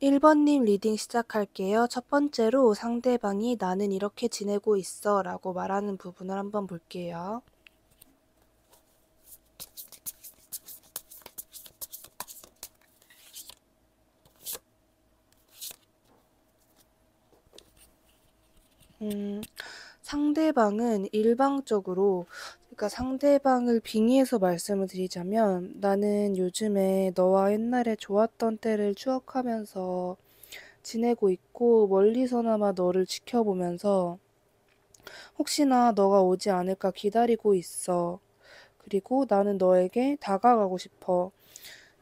1번님 리딩 시작할게요. 첫 번째로 상대방이 나는 이렇게 지내고 있어 라고 말하는 부분을 한번 볼게요. 음, 상대방은 일방적으로 그러니까 상대방을 빙의해서 말씀을 드리자면 나는 요즘에 너와 옛날에 좋았던 때를 추억하면서 지내고 있고 멀리서나마 너를 지켜보면서 혹시나 너가 오지 않을까 기다리고 있어. 그리고 나는 너에게 다가가고 싶어.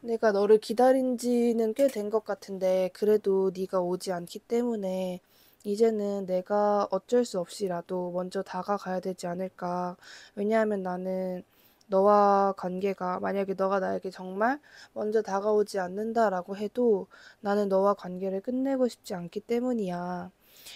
내가 너를 기다린 지는 꽤 된 것 같은데 그래도 네가 오지 않기 때문에 이제는 내가 어쩔 수 없이라도 먼저 다가가야 되지 않을까. 왜냐하면 나는 너와 관계가 만약에 너가 나에게 정말 먼저 다가오지 않는다라고 해도 나는 너와 관계를 끝내고 싶지 않기 때문이야.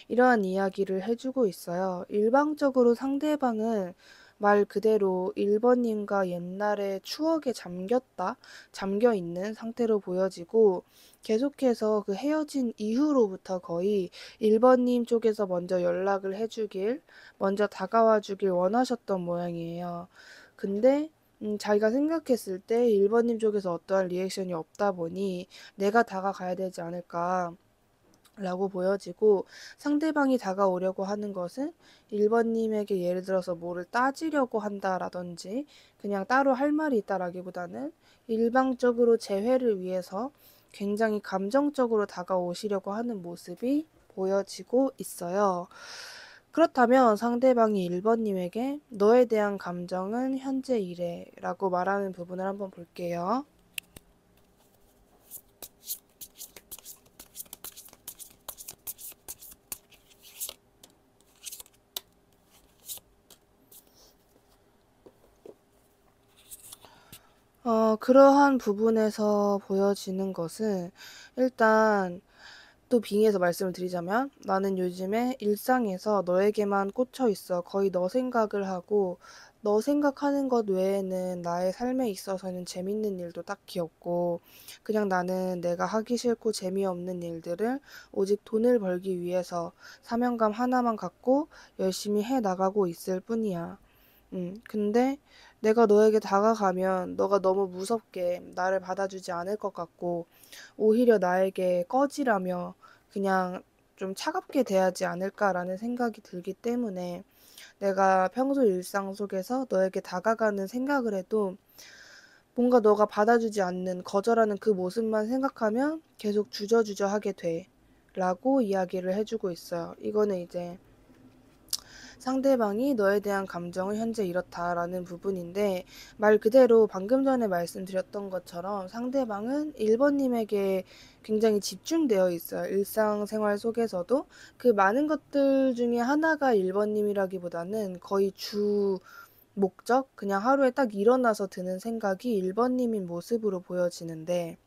이러한 이야기를 해주고 있어요. 일방적으로 상대방은 말 그대로 1번님과 옛날의 추억에 잠겼다, 잠겨 있는 상태로 보여지고 계속해서 그 헤어진 이후로부터 거의 1번님 쪽에서 먼저 연락을 해주길, 먼저 다가와 주길 원하셨던 모양이에요. 근데 음, 자기가 생각했을 때 1번님 쪽에서 어떠한 리액션이 없다 보니 내가 다가가야 되지 않을까. 라고 보여지고 상대방이 다가오려고 하는 것은 1번님에게 예를 들어서 뭐를 따지려고 한다라든지 그냥 따로 할 말이 있다라기보다는 일방적으로 재회를 위해서 굉장히 감정적으로 다가오시려고 하는 모습이 보여지고 있어요. 그렇다면 상대방이 1번님에게 너에 대한 감정은 현재 이래 라고 말하는 부분을 한번 볼게요. 어, 그러한 부분에서 보여지는 것은 일단 또 빙의해서 말씀을 드리자면 나는 요즘에 일상에서 너에게만 꽂혀 있어 거의 너 생각을 하고 너 생각하는 것 외에는 나의 삶에 있어서는 재밌는 일도 딱히 없고 그냥 나는 내가 하기 싫고 재미없는 일들을 오직 돈을 벌기 위해서 사명감 하나만 갖고 열심히 해 나가고 있을 뿐이야. 음, 근데 내가 너에게 다가가면 너가 너무 무섭게 나를 받아주지 않을 것 같고 오히려 나에게 꺼지라며 그냥 좀 차갑게 대하지 않을까라는 생각이 들기 때문에 내가 평소 일상 속에서 너에게 다가가는 생각을 해도 뭔가 너가 받아주지 않는 거절하는 그 모습만 생각하면 계속 주저주저하게 돼. 라고 이야기를 해주고 있어요. 이거는 이제 상대방이 너에 대한 감정을 현재 이렇다라는 부분인데 말 그대로 방금 전에 말씀드렸던 것처럼 상대방은 1번님에게 굉장히 집중되어 있어요. 일상생활 속에서도 그 많은 것들 중에 하나가 1번님이라기보다는 거의 주 목적, 그냥 하루에 딱 일어나서 드는 생각이 1번님인 모습으로 보여지는데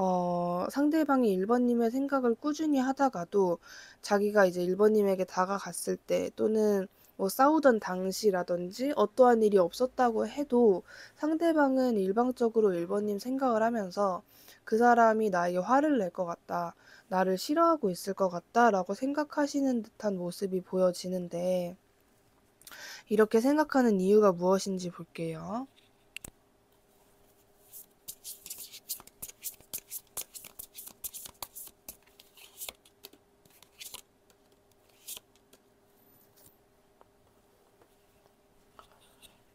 어, 상대방이 1번님의 생각을 꾸준히 하다가도 자기가 이제 1번님에게 다가갔을 때 또는 뭐 싸우던 당시라든지 어떠한 일이 없었다고 해도 상대방은 일방적으로 1번님 생각을 하면서 그 사람이 나에게 화를 낼 것 같다. 나를 싫어하고 있을 것 같다라고 생각하시는 듯한 모습이 보여지는데 이렇게 생각하는 이유가 무엇인지 볼게요.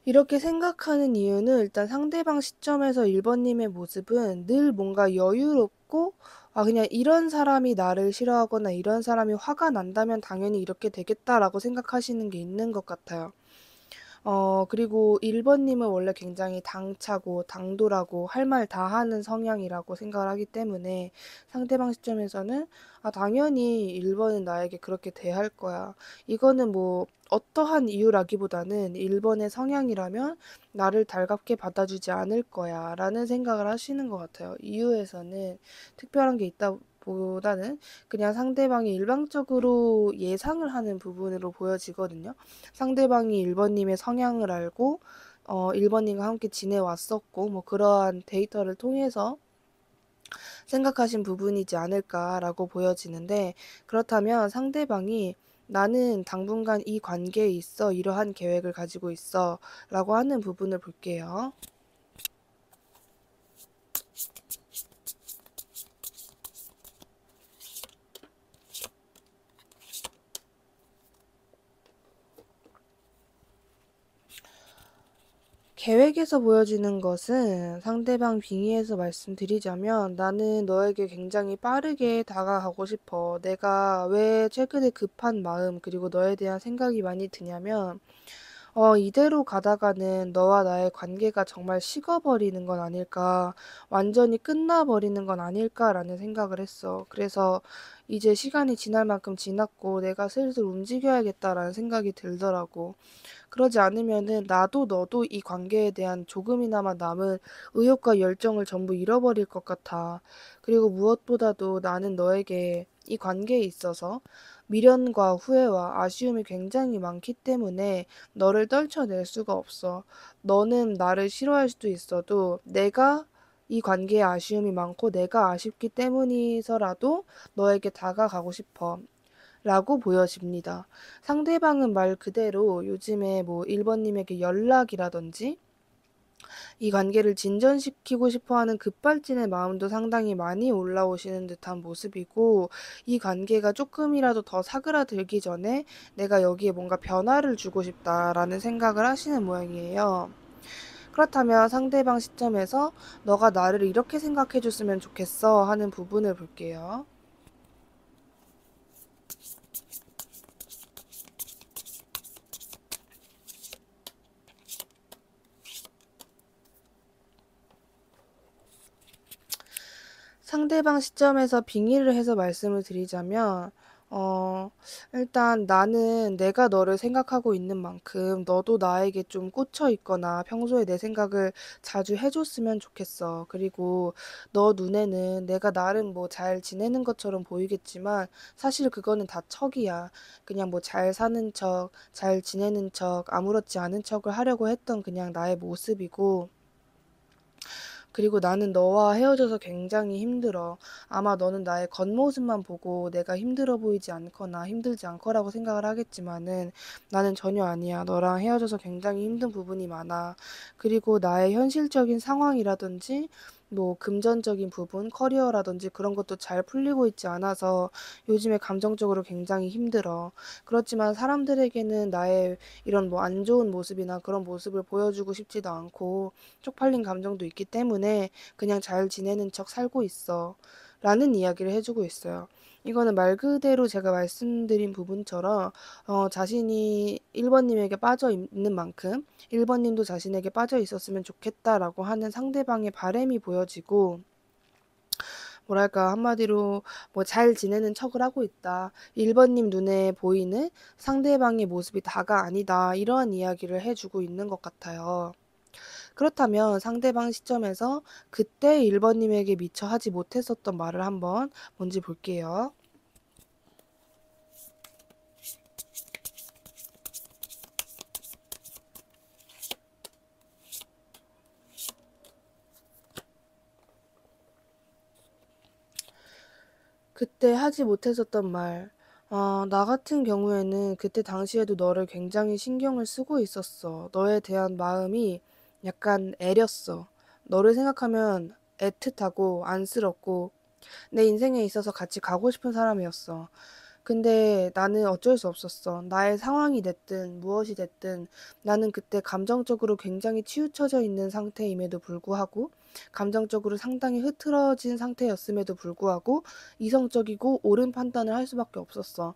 이렇게 생각하는 이유는 일단 상대방 시점에서 1번님의 모습은 늘 뭔가 여유롭고 아 그냥 이런 사람이 나를 싫어하거나 이런 사람이 화가 난다면 당연히 이렇게 되겠다라고 생각하시는 게 있는 것 같아요. 어, 그리고 1번님은 원래 굉장히 당차고 당돌하고 할 말 다 하는 성향이라고 생각을 하기 때문에 상대방 시점에서는 아, 당연히 1번은 나에게 그렇게 대할 거야. 이거는 뭐 어떠한 이유라기보다는 1번의 성향이라면 나를 달갑게 받아주지 않을 거야 라는 생각을 하시는 것 같아요. 이유에서는 특별한 게 있다 보다는 그냥 상대방이 일방적으로 예상을 하는 부분으로 보여지거든요. 상대방이 1번님의 성향을 알고 어, 1번님과 함께 지내왔었고 뭐 그러한 데이터를 통해서 생각하신 부분이지 않을까라고 보여지는데 그렇다면 상대방이 나는 당분간 이 관계에 있어 이러한 계획을 가지고 있어 라고 하는 부분을 볼게요. 계획에서 보여지는 것은 상대방 빙의에서 말씀드리자면 나는 너에게 굉장히 빠르게 다가가고 싶어. 내가 왜 최근에 급한 마음, 그리고 너에 대한 생각이 많이 드냐면 어, 이대로 가다가는 너와 나의 관계가 정말 식어버리는 건 아닐까, 완전히 끝나버리는 건 아닐까라는 생각을 했어. 그래서 이제 시간이 지날 만큼 지났고 내가 슬슬 움직여야겠다라는 생각이 들더라고. 그러지 않으면은 나도 너도 이 관계에 대한 조금이나마 남은 의욕과 열정을 전부 잃어버릴 것 같아. 그리고 무엇보다도 나는 너에게 이 관계에 있어서 미련과 후회와 아쉬움이 굉장히 많기 때문에 너를 떨쳐낼 수가 없어. 너는 나를 싫어할 수도 있어도 내가 이 관계에 아쉬움이 많고 내가 아쉽기 때문이서라도 너에게 다가가고 싶어. 라고 보여집니다. 상대방은 말 그대로 요즘에 뭐 1번님에게 연락이라든지 이 관계를 진전시키고 싶어하는 급발진의 마음도 상당히 많이 올라오시는 듯한 모습이고 이 관계가 조금이라도 더 사그라들기 전에 내가 여기에 뭔가 변화를 주고 싶다라는 생각을 하시는 모양이에요. 그렇다면 상대방 시점에서 너가 나를 이렇게 생각해 줬으면 좋겠어 하는 부분을 볼게요. 상대방 시점에서 빙의를 해서 말씀을 드리자면 어, 일단 나는 내가 너를 생각하고 있는 만큼 너도 나에게 좀 꽂혀 있거나 평소에 내 생각을 자주 해줬으면 좋겠어. 그리고 너 눈에는 내가 나름 뭐 잘 지내는 것처럼 보이겠지만 사실 그거는 다 척이야. 그냥 뭐 잘 사는 척, 잘 지내는 척, 아무렇지 않은 척을 하려고 했던 그냥 나의 모습이고 그리고 나는 너와 헤어져서 굉장히 힘들어. 아마 너는 나의 겉모습만 보고 내가 힘들어 보이지 않거나 힘들지 않거라고 생각을 하겠지만은 나는 전혀 아니야. 너랑 헤어져서 굉장히 힘든 부분이 많아. 그리고 나의 현실적인 상황이라든지 뭐 금전적인 부분, 커리어라든지 그런 것도 잘 풀리고 있지 않아서 요즘에 감정적으로 굉장히 힘들어. 그렇지만 사람들에게는 나의 이런 뭐 안 좋은 모습이나 그런 모습을 보여주고 싶지도 않고 쪽팔린 감정도 있기 때문에 그냥 잘 지내는 척 살고 있어. 라는 이야기를 해주고 있어요. 이거는 말 그대로 제가 말씀드린 부분처럼 어, 자신이 1번님에게 빠져 있는 만큼 1번님도 자신에게 빠져 있었으면 좋겠다라고 하는 상대방의 바램이 보여지고 뭐랄까 한마디로 뭐 잘 지내는 척을 하고 있다. 1번님 눈에 보이는 상대방의 모습이 다가 아니다. 이러한 이야기를 해주고 있는 것 같아요. 그렇다면 상대방 시점에서 그때 1번님에게 미처 하지 못했었던 말을 한번 뭔지 볼게요. 그때 하지 못했었던 말. 아, 나 같은 경우에는 그때 당시에도 너를 굉장히 신경을 쓰고 있었어. 너에 대한 마음이 약간 애렸어. 너를 생각하면 애틋하고 안쓰럽고 내 인생에 있어서 같이 가고 싶은 사람이었어. 근데 나는 어쩔 수 없었어. 나의 상황이 됐든 무엇이 됐든 나는 그때 감정적으로 굉장히 치우쳐져 있는 상태임에도 불구하고 감정적으로 상당히 흐트러진 상태였음에도 불구하고 이성적이고 옳은 판단을 할 수밖에 없었어.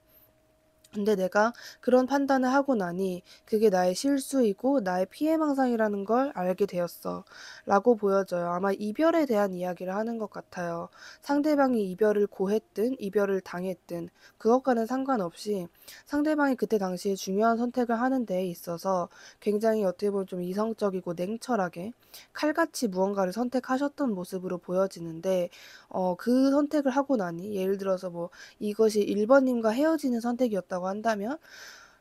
근데 내가 그런 판단을 하고 나니 그게 나의 실수이고 나의 피해망상이라는 걸 알게 되었어. 라고 보여져요. 아마 이별에 대한 이야기를 하는 것 같아요. 상대방이 이별을 고했든 이별을 당했든 그것과는 상관없이 상대방이 그때 당시에 중요한 선택을 하는 데에 있어서 굉장히 어떻게 보면 좀 이성적이고 냉철하게 칼같이 무언가를 선택하셨던 모습으로 보여지는데 어, 그 선택을 하고 나니 예를 들어서 뭐 이것이 1번님과 헤어지는 선택이었다고 한다면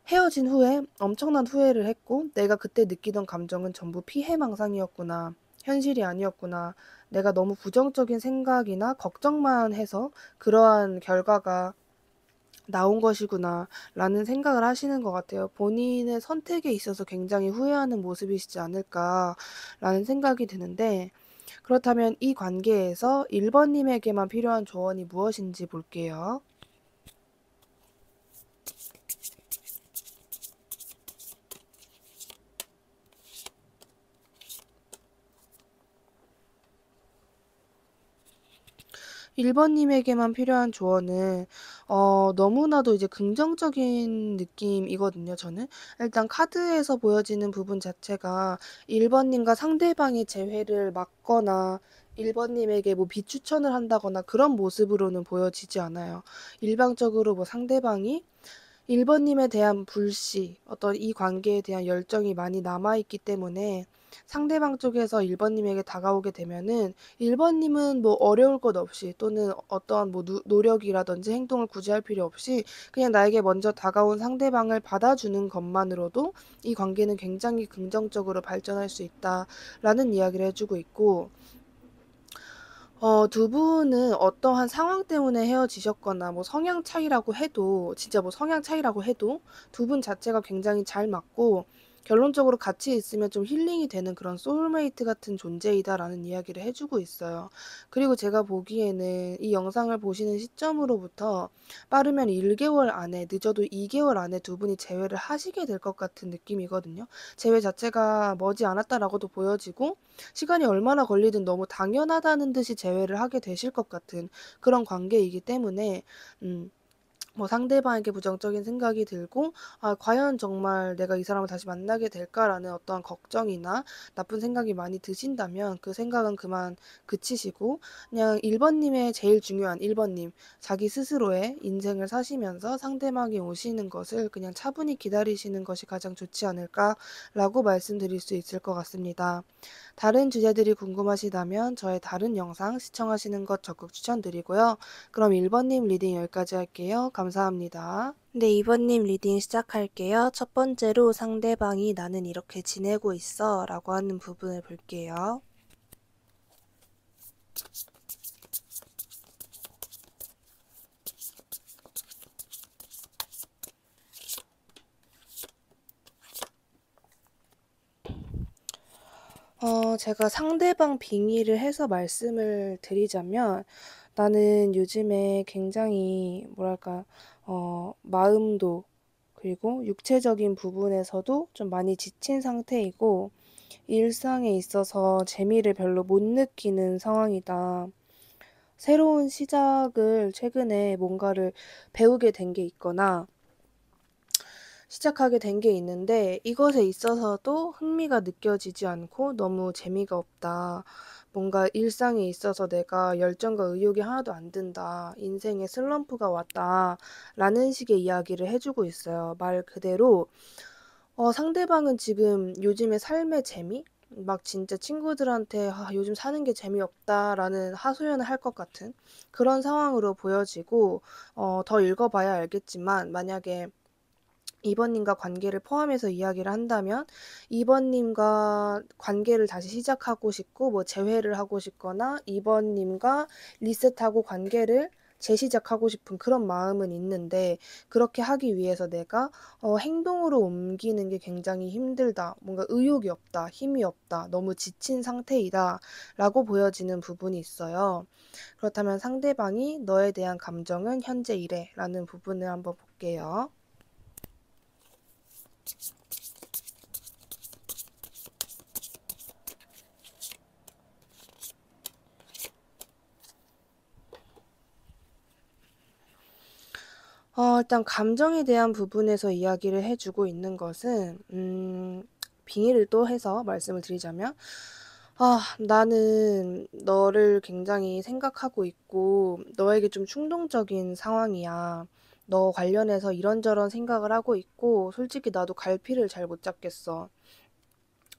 헤어진 후에 엄청난 후회를 했고 내가 그때 느끼던 감정은 전부 피해망상이었구나. 현실이 아니었구나. 내가 너무 부정적인 생각이나 걱정만 해서 그러한 결과가 나온 것이구나 라는 생각을 하시는 것 같아요. 본인의 선택에 있어서 굉장히 후회하는 모습이시지 않을까 라는 생각이 드는데 그렇다면 이 관계에서 1번님에게만 필요한 조언이 무엇인지 볼게요. 1번님에게만 필요한 조언은 어 너무나도 이제 긍정적인 느낌이거든요 저는. 일단 카드에서 보여지는 부분 자체가 1번님과 상대방의 재회를 막거나 1번님에게 뭐 비추천을 한다거나 그런 모습으로는 보여지지 않아요. 일방적으로 뭐 상대방이 1번님에 대한 불씨, 어떤 이 관계에 대한 열정이 많이 남아있기 때문에 상대방 쪽에서 1번님에게 다가오게 되면은 1번님은 뭐 어려울 것 없이 또는 어떠한 뭐 노력이라든지 행동을 굳이 할 필요 없이 그냥 나에게 먼저 다가온 상대방을 받아주는 것만으로도 이 관계는 굉장히 긍정적으로 발전할 수 있다라는 이야기를 해주고 있고 어, 두 분은 어떠한 상황 때문에 헤어지셨거나 뭐 성향 차이라고 해도 진짜 뭐 성향 차이라고 해도 두 분 자체가 굉장히 잘 맞고 결론적으로 같이 있으면 좀 힐링이 되는 그런 소울메이트 같은 존재이다라는 이야기를 해주고 있어요. 그리고 제가 보기에는 이 영상을 보시는 시점으로부터 빠르면 1개월 안에 늦어도 2개월 안에 두 분이 재회를 하시게 될 것 같은 느낌이거든요. 재회 자체가 머지않았다라고도 보여지고 시간이 얼마나 걸리든 너무 당연하다는 듯이 재회를 하게 되실 것 같은 그런 관계이기 때문에 음, 뭐 상대방에게 부정적인 생각이 들고 아 과연 정말 내가 이 사람을 다시 만나게 될까라는 어떠한 걱정이나 나쁜 생각이 많이 드신다면 그 생각은 그만 그치시고 그냥 1번님의 제일 중요한 1번님 자기 스스로의 인생을 사시면서 상대방이 오시는 것을 그냥 차분히 기다리시는 것이 가장 좋지 않을까라고 말씀드릴 수 있을 것 같습니다. 다른 주제들이 궁금하시다면 저의 다른 영상 시청하시는 것 적극 추천드리고요. 그럼 1번님 리딩 여기까지 할게요. 감 감사합니다. 네, 이번님 리딩 시작할게요. 첫 번째로 상대방이 나는 이렇게 지내고 있어 라고 하는 부분을 볼게요. 어, 제가 상대방 빙의를 해서 말씀을 드리자면, 나는 요즘에 굉장히 뭐랄까 어, 마음도 그리고 육체적인 부분에서도 좀 많이 지친 상태이고 일상에 있어서 재미를 별로 못 느끼는 상황이다. 새로운 시작을 최근에 뭔가를 배우게 된 게 있거나 시작하게 된 게 있는데 이것에 있어서도 흥미가 느껴지지 않고 너무 재미가 없다. 뭔가 일상에 있어서 내가 열정과 의욕이 하나도 안 든다. 인생에 슬럼프가 왔다. 라는 식의 이야기를 해주고 있어요. 말 그대로, 어, 상대방은 지금 요즘의 삶의 재미? 막 진짜 친구들한테 아, 요즘 사는 게 재미없다라는 하소연을 할 것 같은 그런 상황으로 보여지고, 어, 더 읽어봐야 알겠지만, 만약에 이번님과 관계를 포함해서 이야기를 한다면 이번님과 관계를 다시 시작하고 싶고 뭐 재회를 하고 싶거나 이번님과 리셋하고 관계를 재시작하고 싶은 그런 마음은 있는데 그렇게 하기 위해서 내가 어, 행동으로 옮기는 게 굉장히 힘들다 뭔가 의욕이 없다 힘이 없다 너무 지친 상태이다 라고 보여지는 부분이 있어요 그렇다면 상대방이 너에 대한 감정은 현재 이래 라는 부분을 한번 볼게요 어 일단 감정에 대한 부분에서 이야기를 해 주고 있는 것은 음 빙의를 또 해서 말씀을 드리자면 아 나는 너를 굉장히 생각하고 있고 너에게 좀 충동적인 상황이야. 너 관련해서 이런저런 생각을 하고 있고 솔직히 나도 갈피를 잘 못 잡겠어.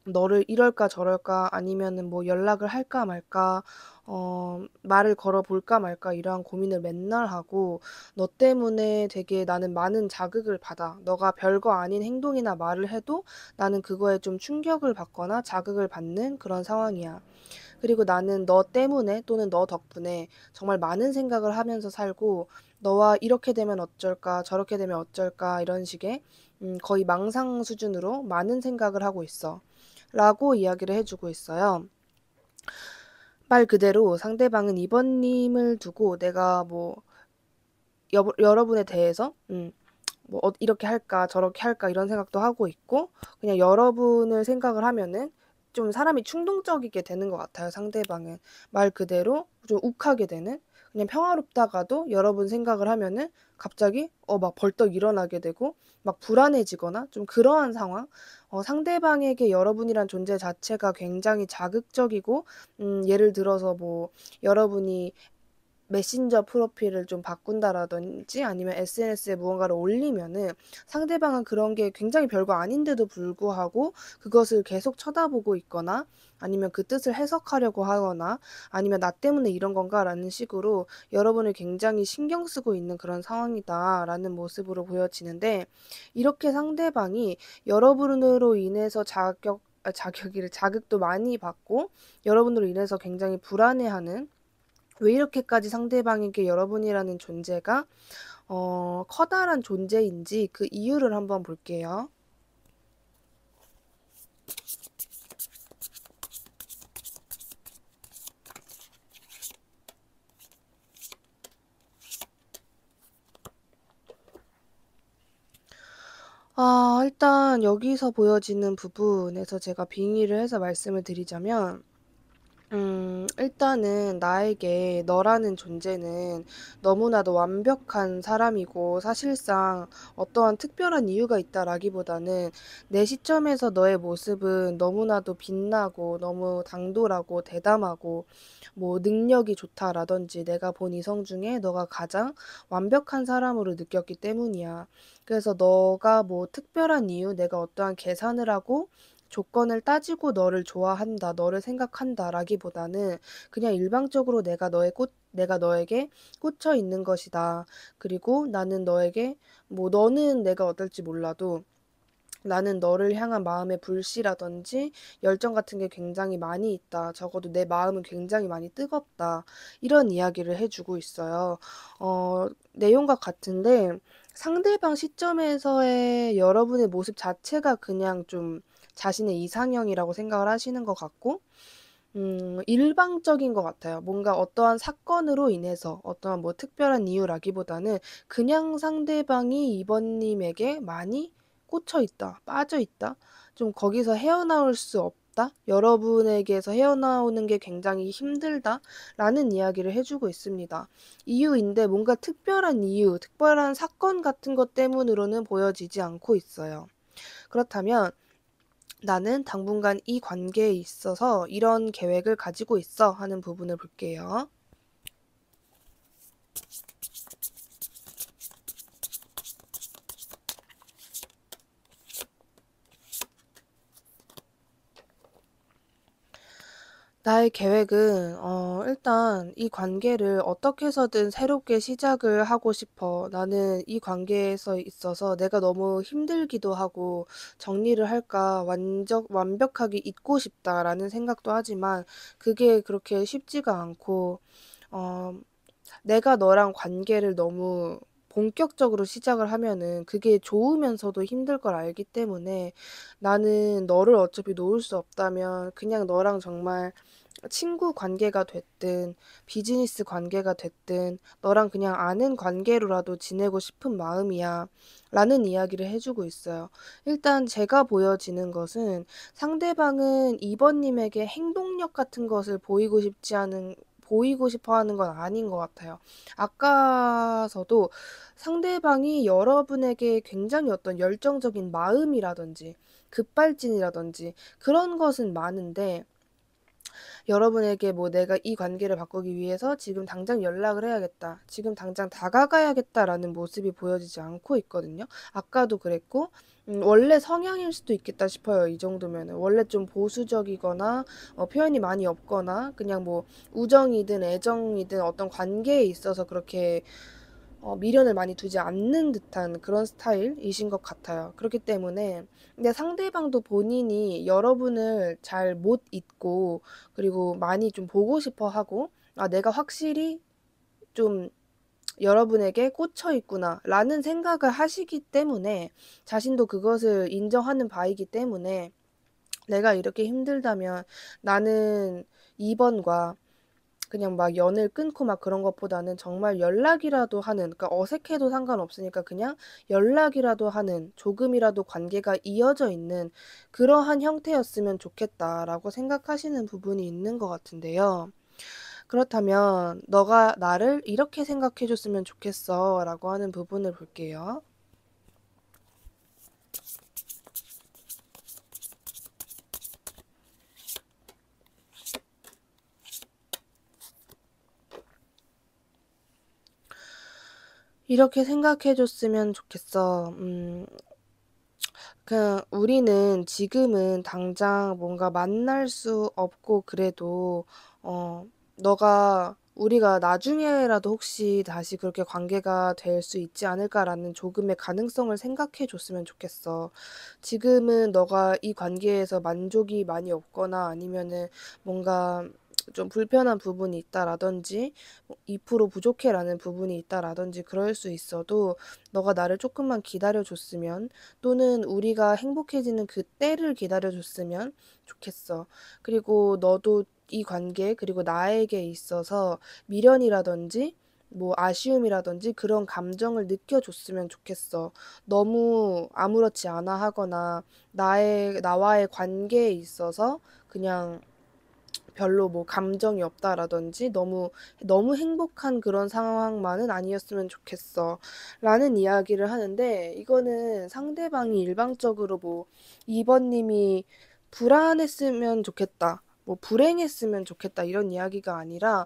너를 이럴까 저럴까 아니면은 뭐 연락을 할까 말까 어 말을 걸어 볼까 말까 이러한 고민을 맨날 하고 너 때문에 되게 나는 많은 자극을 받아 너가 별거 아닌 행동이나 말을 해도 나는 그거에 좀 충격을 받거나 자극을 받는 그런 상황이야. 그리고 나는 너 때문에 또는 너 덕분에 정말 많은 생각을 하면서 살고 너와 이렇게 되면 어쩔까 저렇게 되면 어쩔까 이런 식의 음, 거의 망상 수준으로 많은 생각을 하고 있어 라고 이야기를 해주고 있어요. 말 그대로 상대방은 이번님을 두고 내가 뭐 여보, 여러분에 대해서 음, 뭐 어, 이렇게 할까 저렇게 할까 이런 생각도 하고 있고 그냥 여러분을 생각을 하면은 좀 사람이 충동적이게 되는 것 같아요 상대방은 말 그대로 좀 욱하게 되는 그냥 평화롭다가도 여러분 생각을 하면은 갑자기 어 막 벌떡 일어나게 되고 막 불안해지거나 좀 그러한 상황 어 상대방에게 여러분이란 존재 자체가 굉장히 자극적이고 음 예를 들어서 뭐 여러분이 메신저 프로필을 좀 바꾼다라든지 아니면 SNS에 무언가를 올리면은 상대방은 그런 게 굉장히 별거 아닌데도 불구하고 그것을 계속 쳐다보고 있거나 아니면 그 뜻을 해석하려고 하거나 아니면 나 때문에 이런 건가라는 식으로 여러분을 굉장히 신경 쓰고 있는 그런 상황이다라는 모습으로 보여지는데 이렇게 상대방이 여러분으로 인해서 자격 아, 자격이를 자극도 많이 받고 여러분으로 인해서 굉장히 불안해하는 왜 이렇게까지 상대방에게 여러분이라는 존재가 어, 커다란 존재인지 그 이유를 한번 볼게요. 아 일단 여기서 보여지는 부분에서 제가 빙의를 해서 말씀을 드리자면 음, 일단은 나에게 너라는 존재는 너무나도 완벽한 사람이고 사실상 어떠한 특별한 이유가 있다라기보다는 내 시점에서 너의 모습은 너무나도 빛나고 너무 당돌하고 대담하고 뭐 능력이 좋다라든지 내가 본 이성 중에 너가 가장 완벽한 사람으로 느꼈기 때문이야. 그래서 너가 뭐 특별한 이유, 내가 어떠한 계산을 하고 조건을 따지고 너를 좋아한다, 너를 생각한다라기보다는 그냥 일방적으로 내가 너의 꽃, 내가 너에게 꽂혀 있는 것이다. 그리고 나는 너에게 뭐 너는 내가 어떨지 몰라도 나는 너를 향한 마음의 불씨라든지 열정 같은 게 굉장히 많이 있다. 적어도 내 마음은 굉장히 많이 뜨겁다. 이런 이야기를 해주고 있어요. 어, 내용과 같은데 상대방 시점에서의 여러분의 모습 자체가 그냥 좀 자신의 이상형이라고 생각을 하시는 것 같고, 음, 일방적인 것 같아요. 뭔가 어떠한 사건으로 인해서 어떠한 뭐 특별한 이유라기보다는 그냥 상대방이 이번님에게 많이 꽂혀 있다, 빠져 있다, 좀 거기서 헤어나올 수 없다, 여러분에게서 헤어나오는 게 굉장히 힘들다, 라는 이야기를 해주고 있습니다. 이유인데 뭔가 특별한 이유, 특별한 사건 같은 것 때문으로는 보여지지 않고 있어요. 그렇다면, 나는 당분간 이 관계에 있어서 이런 계획을 가지고 있어 하는 부분을 볼게요. 나의 계획은 어 일단 이 관계를 어떻게 해서든 새롭게 시작을 하고 싶어. 나는 이 관계에서 있어서 내가 너무 힘들기도 하고 정리를 할까 완적, 완벽하게 잊고 싶다라는 생각도 하지만 그게 그렇게 쉽지가 않고 어 내가 너랑 관계를 너무 본격적으로 시작을 하면은 그게 좋으면서도 힘들 걸 알기 때문에 나는 너를 어차피 놓을 수 없다면 그냥 너랑 정말 친구 관계가 됐든 비즈니스 관계가 됐든 너랑 그냥 아는 관계로라도 지내고 싶은 마음이야. 라는 이야기를 해주고 있어요. 일단 제가 보여지는 것은 상대방은 이번님에게 행동력 같은 것을 보이고 싶지 않은 보이고 싶어 하는 건 아닌 것 같아요. 아까서도 상대방이 여러분에게 굉장히 어떤 열정적인 마음이라든지 급발진이라든지 그런 것은 많은데 여러분에게 뭐 내가 이 관계를 바꾸기 위해서 지금 당장 연락을 해야겠다. 지금 당장 다가가야겠다라는 모습이 보여지지 않고 있거든요. 아까도 그랬고, 음, 원래 성향일 수도 있겠다 싶어요. 이 정도면은. 원래 좀 보수적이거나, 어, 표현이 많이 없거나, 그냥 뭐, 우정이든 애정이든 어떤 관계에 있어서 그렇게 어, 미련을 많이 두지 않는 듯한 그런 스타일이신 것 같아요. 그렇기 때문에 근데 상대방도 본인이 여러분을 잘 못 잊고 그리고 많이 좀 보고 싶어 하고 아 내가 확실히 좀 여러분에게 꽂혀 있구나라는 생각을 하시기 때문에 자신도 그것을 인정하는 바이기 때문에 내가 이렇게 힘들다면 나는 2번과 그냥 막 연을 끊고 막 그런 것보다는 정말 연락이라도 하는, 그러니까 어색해도 상관없으니까 그냥 연락이라도 하는, 조금이라도 관계가 이어져 있는 그러한 형태였으면 좋겠다라고 생각하시는 부분이 있는 것 같은데요. 그렇다면, 너가 나를 이렇게 생각해줬으면 좋겠어 라고 하는 부분을 볼게요. 이렇게 생각해줬으면 좋겠어. 음, 그냥 우리는 지금은 당장 뭔가 만날 수 없고 그래도 어, 너가 우리가 나중에라도 혹시 다시 그렇게 관계가 될 수 있지 않을까라는 조금의 가능성을 생각해 줬으면 좋겠어. 지금은 너가 이 관계에서 만족이 많이 없거나 아니면은 뭔가 좀 불편한 부분이 있다라든지 2% 뭐 부족해라는 부분이 있다라든지 그럴 수 있어도 너가 나를 조금만 기다려줬으면 또는 우리가 행복해지는 그 때를 기다려줬으면 좋겠어. 그리고 너도 이 관계 그리고 나에게 있어서 미련이라든지 뭐 아쉬움이라든지 그런 감정을 느껴줬으면 좋겠어. 너무 아무렇지 않아 하거나 나의 나와의 관계에 있어서 그냥 별로 뭐 감정이 없다라든지 너무 너무 행복한 그런 상황만은 아니었으면 좋겠어. 라는 이야기를 하는데 이거는 상대방이 일방적으로 뭐 이번 님이 불안했으면 좋겠다. 뭐 불행했으면 좋겠다. 이런 이야기가 아니라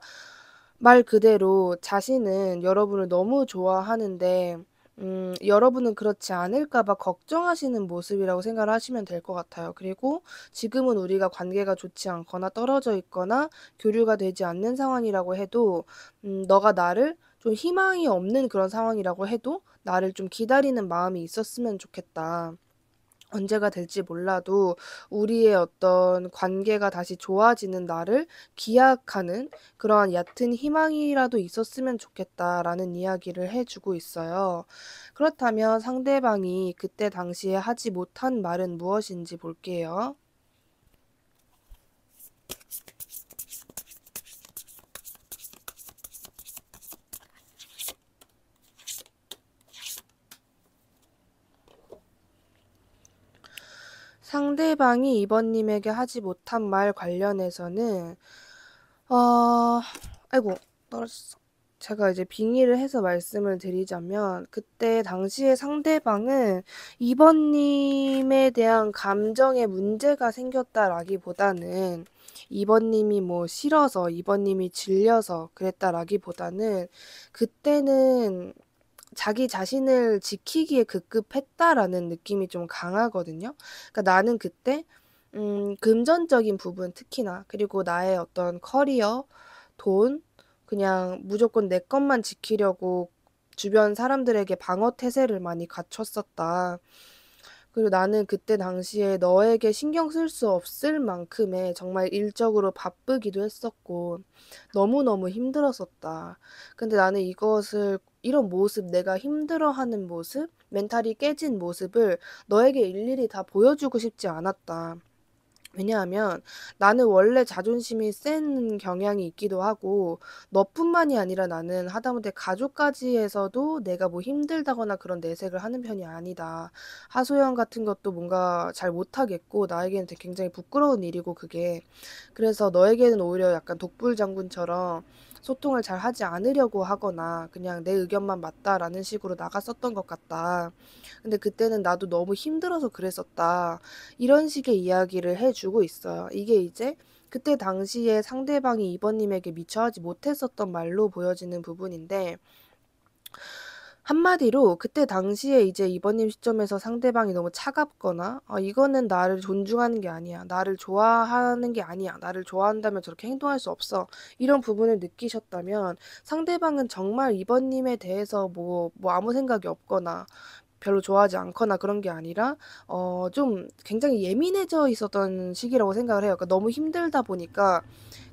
말 그대로 자신은 여러분을 너무 좋아하는데 음 여러분은 그렇지 않을까 봐 걱정하시는 모습이라고 생각을 하시면 될 것 같아요. 그리고 지금은 우리가 관계가 좋지 않거나 떨어져 있거나 교류가 되지 않는 상황이라고 해도 음 너가 나를 좀 희망이 없는 그런 상황이라고 해도 나를 좀 기다리는 마음이 있었으면 좋겠다. 언제가 될지 몰라도 우리의 어떤 관계가 다시 좋아지는 날을 기약하는 그러한 얕은 희망이라도 있었으면 좋겠다라는 이야기를 해주고 있어요. 그렇다면 상대방이 그때 당시에 하지 못한 말은 무엇인지 볼게요. 상대방이 이번님에게 하지 못한 말 관련해서는 어 아이고 떨어졌어. 제가 이제 빙의를 해서 말씀을 드리자면 그때 당시에 상대방은 이번님에 대한 감정에 문제가 생겼다라기보다는 이번님이 뭐 싫어서 이번님이 질려서 그랬다라기보다는 그때는 자기 자신을 지키기에 급급했다라는 느낌이 좀 강하거든요. 그러니까 나는 그때 음, 금전적인 부분 특히나 그리고 나의 어떤 커리어, 돈 그냥 무조건 내 것만 지키려고 주변 사람들에게 방어 태세를 많이 갖췄었다. 그리고 나는 그때 당시에 너에게 신경 쓸 수 없을 만큼의 정말 일적으로 바쁘기도 했었고, 너무너무 힘들었었다. 근데 나는 이것을 이런 모습, 내가 힘들어하는 모습, 멘탈이 깨진 모습을 너에게 일일이 다 보여주고 싶지 않았다. 왜냐하면 나는 원래 자존심이 센 경향이 있기도 하고 너뿐만이 아니라 나는 하다못해 가족까지에서도 내가 뭐 힘들다거나 그런 내색을 하는 편이 아니다. 하소연 같은 것도 뭔가 잘 못하겠고 나에게는 굉장히 부끄러운 일이고 그게 그래서 너에게는 오히려 약간 독불장군처럼 소통을 잘 하지 않으려고 하거나 그냥 내 의견만 맞다라는 식으로 나갔었던 것 같다. 근데 그때는 나도 너무 힘들어서 그랬었다. 이런 식의 이야기를 해주고 있어요. 이게 이제 그때 당시에 상대방이 이번님에게 미처 하지 못했었던 말로 보여지는 부분인데, 한마디로 그때 당시에 이제 이번님 시점에서 상대방이 너무 차갑거나 아, 이거는 나를 존중하는 게 아니야. 나를 좋아하는 게 아니야. 나를 좋아한다면 저렇게 행동할 수 없어. 이런 부분을 느끼셨다면 상대방은 정말 이번님에 대해서 뭐, 뭐 아무 생각이 없거나 별로 좋아하지 않거나 그런 게 아니라 어 좀 굉장히 예민해져 있었던 시기라고 생각을 해요. 그러니까 너무 힘들다 보니까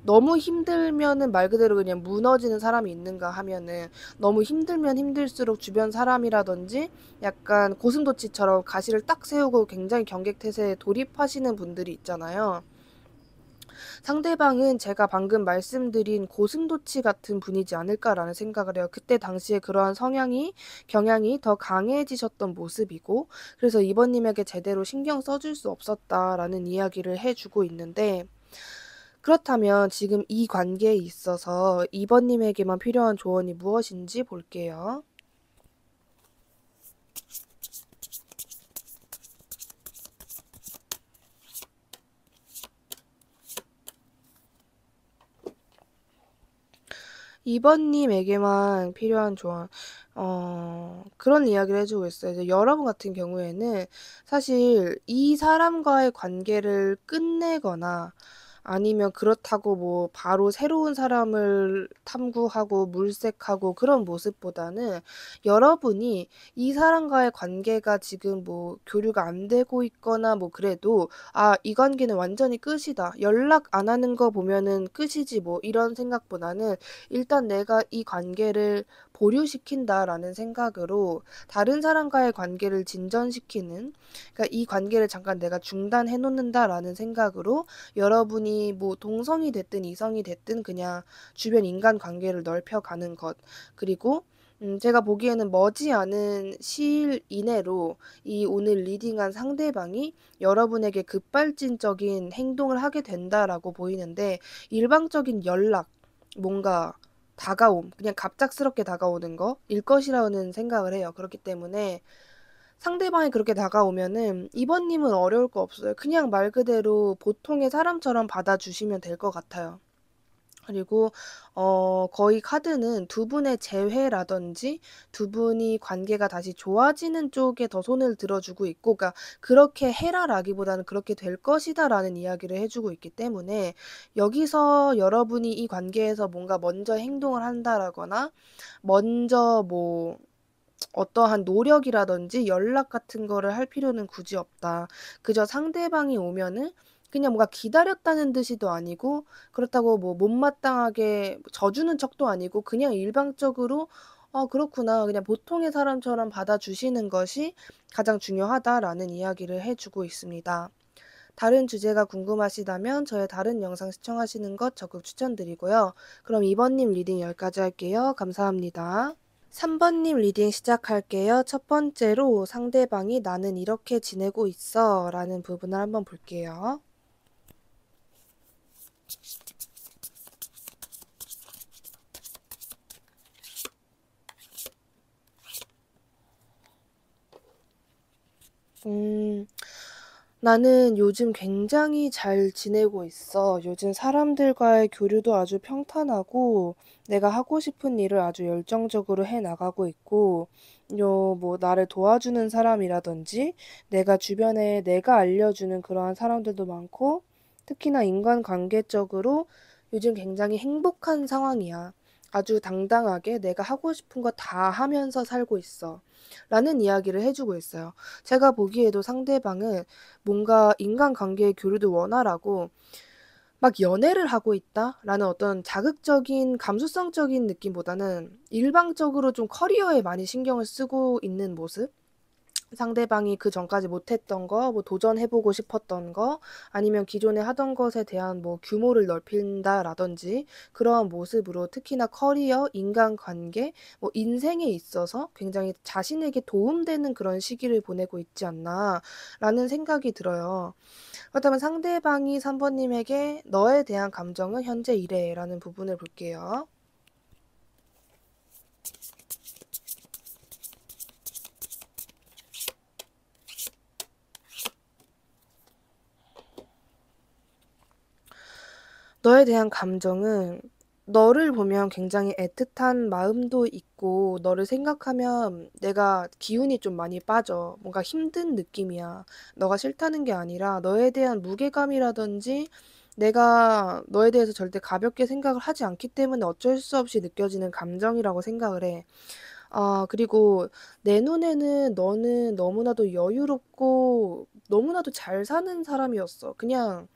너무 힘들면은 말 그대로 그냥 무너지는 사람이 있는가 하면은 너무 힘들면 힘들수록 주변 사람이라든지 약간 고슴도치처럼 가시를 딱 세우고 굉장히 경계태세에 돌입하시는 분들이 있잖아요. 상대방은 제가 방금 말씀드린 고승도치 같은 분이지 않을까라는 생각을 해요. 그때 당시에 그러한 성향이 경향이 더 강해지셨던 모습이고 그래서 이번님에게 제대로 신경 써줄 수 없었다라는 이야기를 해주고 있는데 그렇다면 지금 이 관계에 있어서 이번님에게만 필요한 조언이 무엇인지 볼게요. 2번님에게만 필요한 조언, 어, 그런 이야기를 해주고 있어요. 이제 여러분 같은 경우에는 사실 이 사람과의 관계를 끝내거나 아니면 그렇다고 뭐 바로 새로운 사람을 탐구하고 물색하고 그런 모습보다는 여러분이 이 사람과의 관계가 지금 뭐 교류가 안 되고 있거나 뭐 그래도 아, 이 관계는 완전히 끝이다. 연락 안 하는 거 보면은 끝이지 뭐 이런 생각보다는 일단 내가 이 관계를 보류시킨다라는 생각으로 다른 사람과의 관계를 진전시키는 그러니까 이 관계를 잠깐 내가 중단해 놓는다라는 생각으로 여러분이 뭐 동성이 됐든 이성이 됐든 그냥 주변 인간 관계를 넓혀 가는 것 그리고 음, 제가 보기에는 머지않은 시일 이내로 이 오늘 리딩한 상대방이 여러분에게 급발진적인 행동을 하게 된다라고 보이는데 일방적인 연락, 뭔가 다가옴, 그냥 갑작스럽게 다가오는 거일 것이라는 생각을 해요. 그렇기 때문에 상대방이 그렇게 다가오면은 이번님은 어려울 거 없어요. 그냥 말 그대로 보통의 사람처럼 받아주시면 될 것 같아요. 그리고 어 거의 카드는 두 분의 재회라든지 두 분이 관계가 다시 좋아지는 쪽에 더 손을 들어주고 있고 그러니까 그렇게 해라라기보다는 그렇게 될 것이다라는 이야기를 해주고 있기 때문에 여기서 여러분이 이 관계에서 뭔가 먼저 행동을 한다라거나 먼저 뭐 어떠한 노력이라든지 연락 같은 거를 할 필요는 굳이 없다. 그저 상대방이 오면은 그냥 뭔가 기다렸다는 듯이도 아니고 그렇다고 뭐 못마땅하게 져주는 척도 아니고 그냥 일방적으로 아, 그렇구나. 그냥 보통의 사람처럼 받아주시는 것이 가장 중요하다라는 이야기를 해주고 있습니다. 다른 주제가 궁금하시다면 저의 다른 영상 시청하시는 것 적극 추천드리고요. 그럼 2번님 리딩 여기까지 할게요. 감사합니다. 3번님 리딩 시작할게요. 첫 번째로 상대방이 나는 이렇게 지내고 있어 라는 부분을 한번 볼게요. 음. 나는 요즘 굉장히 잘 지내고 있어. 요즘 사람들과의 교류도 아주 평탄하고, 내가 하고 싶은 일을 아주 열정적으로 해 나가고 있고, 요, 뭐, 나를 도와주는 사람이라든지, 내가 주변에 내가 알려주는 그러한 사람들도 많고, 특히나 인간관계적으로 요즘 굉장히 행복한 상황이야. 아주 당당하게 내가 하고 싶은 거 다 하면서 살고 있어. 라는 이야기를 해주고 있어요. 제가 보기에도 상대방은 뭔가 인간관계의 교류도 원활하고 막 연애를 하고 있다? 라는 어떤 자극적인, 감수성적인 느낌보다는 일방적으로 좀 커리어에 많이 신경을 쓰고 있는 모습? 상대방이 그 전까지 못했던 거, 뭐 도전해보고 싶었던 거, 아니면 기존에 하던 것에 대한 뭐 규모를 넓힌다라든지 그러한 모습으로 특히나 커리어, 인간관계, 뭐 인생에 있어서 굉장히 자신에게 도움되는 그런 시기를 보내고 있지 않나라는 생각이 들어요. 그렇다면 상대방이 3번님에게 너에 대한 감정은 현재 이래라는 부분을 볼게요. 너에 대한 감정은 너를 보면 굉장히 애틋한 마음도 있고, 너를 생각하면 내가 기운이 좀 많이 빠져. 뭔가 힘든 느낌이야. 너가 싫다는 게 아니라 너에 대한 무게감이라든지 내가 너에 대해서 절대 가볍게 생각을 하지 않기 때문에 어쩔 수 없이 느껴지는 감정이라고 생각을 해. 아, 그리고 내 눈에는 너는 너무나도 여유롭고 너무나도 잘 사는 사람이었어. 그냥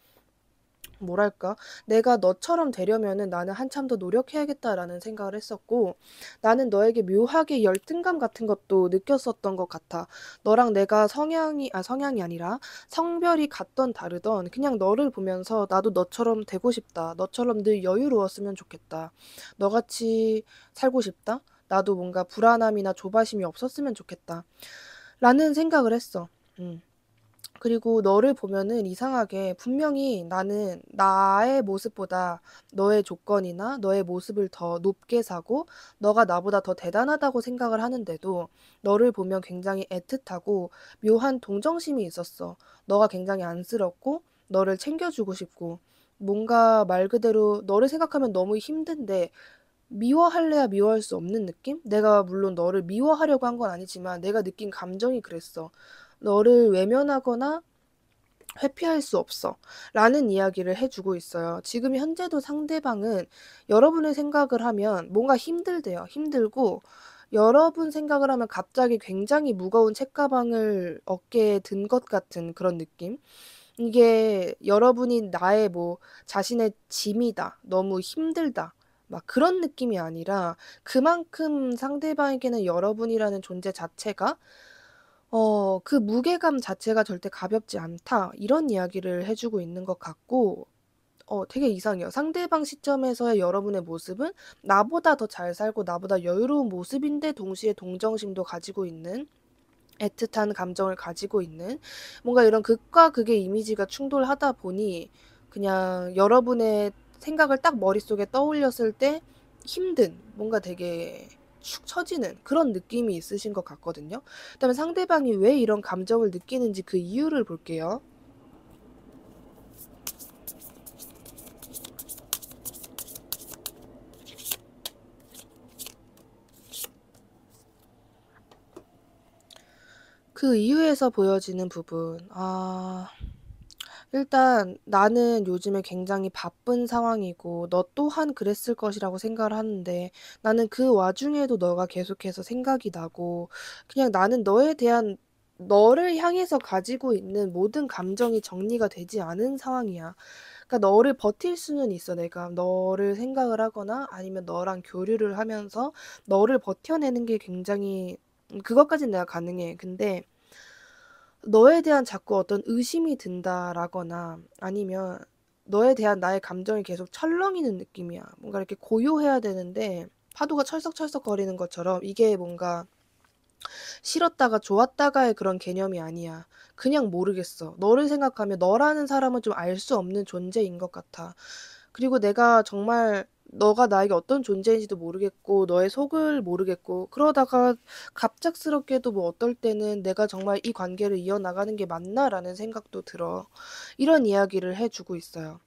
뭐랄까 내가 너처럼 되려면은 나는 한참 더 노력해야겠다라는 생각을 했었고 나는 너에게 묘하게 열등감 같은 것도 느꼈었던 것 같아. 너랑 내가 성향이 아 성향이 아니라 성별이 같던 다르던 그냥 너를 보면서 나도 너처럼 되고 싶다. 너처럼 늘 여유로웠으면 좋겠다. 너같이 살고 싶다. 나도 뭔가 불안함이나 조바심이 없었으면 좋겠다. 라는 생각을 했어. 음. 그리고 너를 보면은 이상하게 분명히 나는 나의 모습보다 너의 조건이나 너의 모습을 더 높게 사고 너가 나보다 더 대단하다고 생각을 하는데도 너를 보면 굉장히 애틋하고 묘한 동정심이 있었어. 너가 굉장히 안쓰럽고 너를 챙겨주고 싶고 뭔가 말 그대로 너를 생각하면 너무 힘든데 미워할래야 미워할 수 없는 느낌? 내가 물론 너를 미워하려고 한 건 아니지만 내가 느낀 감정이 그랬어. 너를 외면하거나 회피할 수 없어. 라는 이야기를 해주고 있어요. 지금 현재도 상대방은 여러분의 생각을 하면 뭔가 힘들대요. 힘들고, 여러분 생각을 하면 갑자기 굉장히 무거운 책가방을 어깨에 든 것 같은 그런 느낌? 이게 여러분이 나의 뭐 자신의 짐이다. 너무 힘들다. 막 그런 느낌이 아니라 그만큼 상대방에게는 여러분이라는 존재 자체가 어, 그 무게감 자체가 절대 가볍지 않다. 이런 이야기를 해주고 있는 것 같고, 어, 되게 이상해요. 상대방 시점에서의 여러분의 모습은 나보다 더 잘 살고 나보다 여유로운 모습인데 동시에 동정심도 가지고 있는 애틋한 감정을 가지고 있는 뭔가 이런 극과 극의 이미지가 충돌하다 보니 그냥 여러분의 생각을 딱 머릿속에 떠올렸을 때 힘든 뭔가 되게 축 처지는 그런 느낌이 있으신 것 같거든요. 그 다음에 상대방이 왜 이런 감정을 느끼는지 그 이유를 볼게요. 그 이유에서 보여지는 부분, 아, 일단 나는 요즘에 굉장히 바쁜 상황이고 너 또한 그랬을 것이라고 생각을 하는데 나는 그 와중에도 너가 계속해서 생각이 나고 그냥 나는 너에 대한 너를 향해서 가지고 있는 모든 감정이 정리가 되지 않은 상황이야. 그러니까 너를 버틸 수는 있어. 내가 너를 생각을 하거나 아니면 너랑 교류를 하면서 너를 버텨내는 게 굉장히 음, 그것까진 내가 가능해. 근데 너에 대한 자꾸 어떤 의심이 든다라거나 아니면 너에 대한 나의 감정이 계속 철렁이는 느낌이야. 뭔가 이렇게 고요해야 되는데 파도가 철썩철썩 거리는 것처럼 이게 뭔가 싫었다가 좋았다가의 그런 개념이 아니야. 그냥 모르겠어. 너를 생각하면 너라는 사람은 좀 알 수 없는 존재인 것 같아. 그리고 내가 정말 너가 나에게 어떤 존재인지도 모르겠고 너의 속을 모르겠고 그러다가 갑작스럽게도 뭐 어떨 때는 내가 정말 이 관계를 이어나가는 게 맞나라는 생각도 들어 이런 이야기를 해주고 있어요.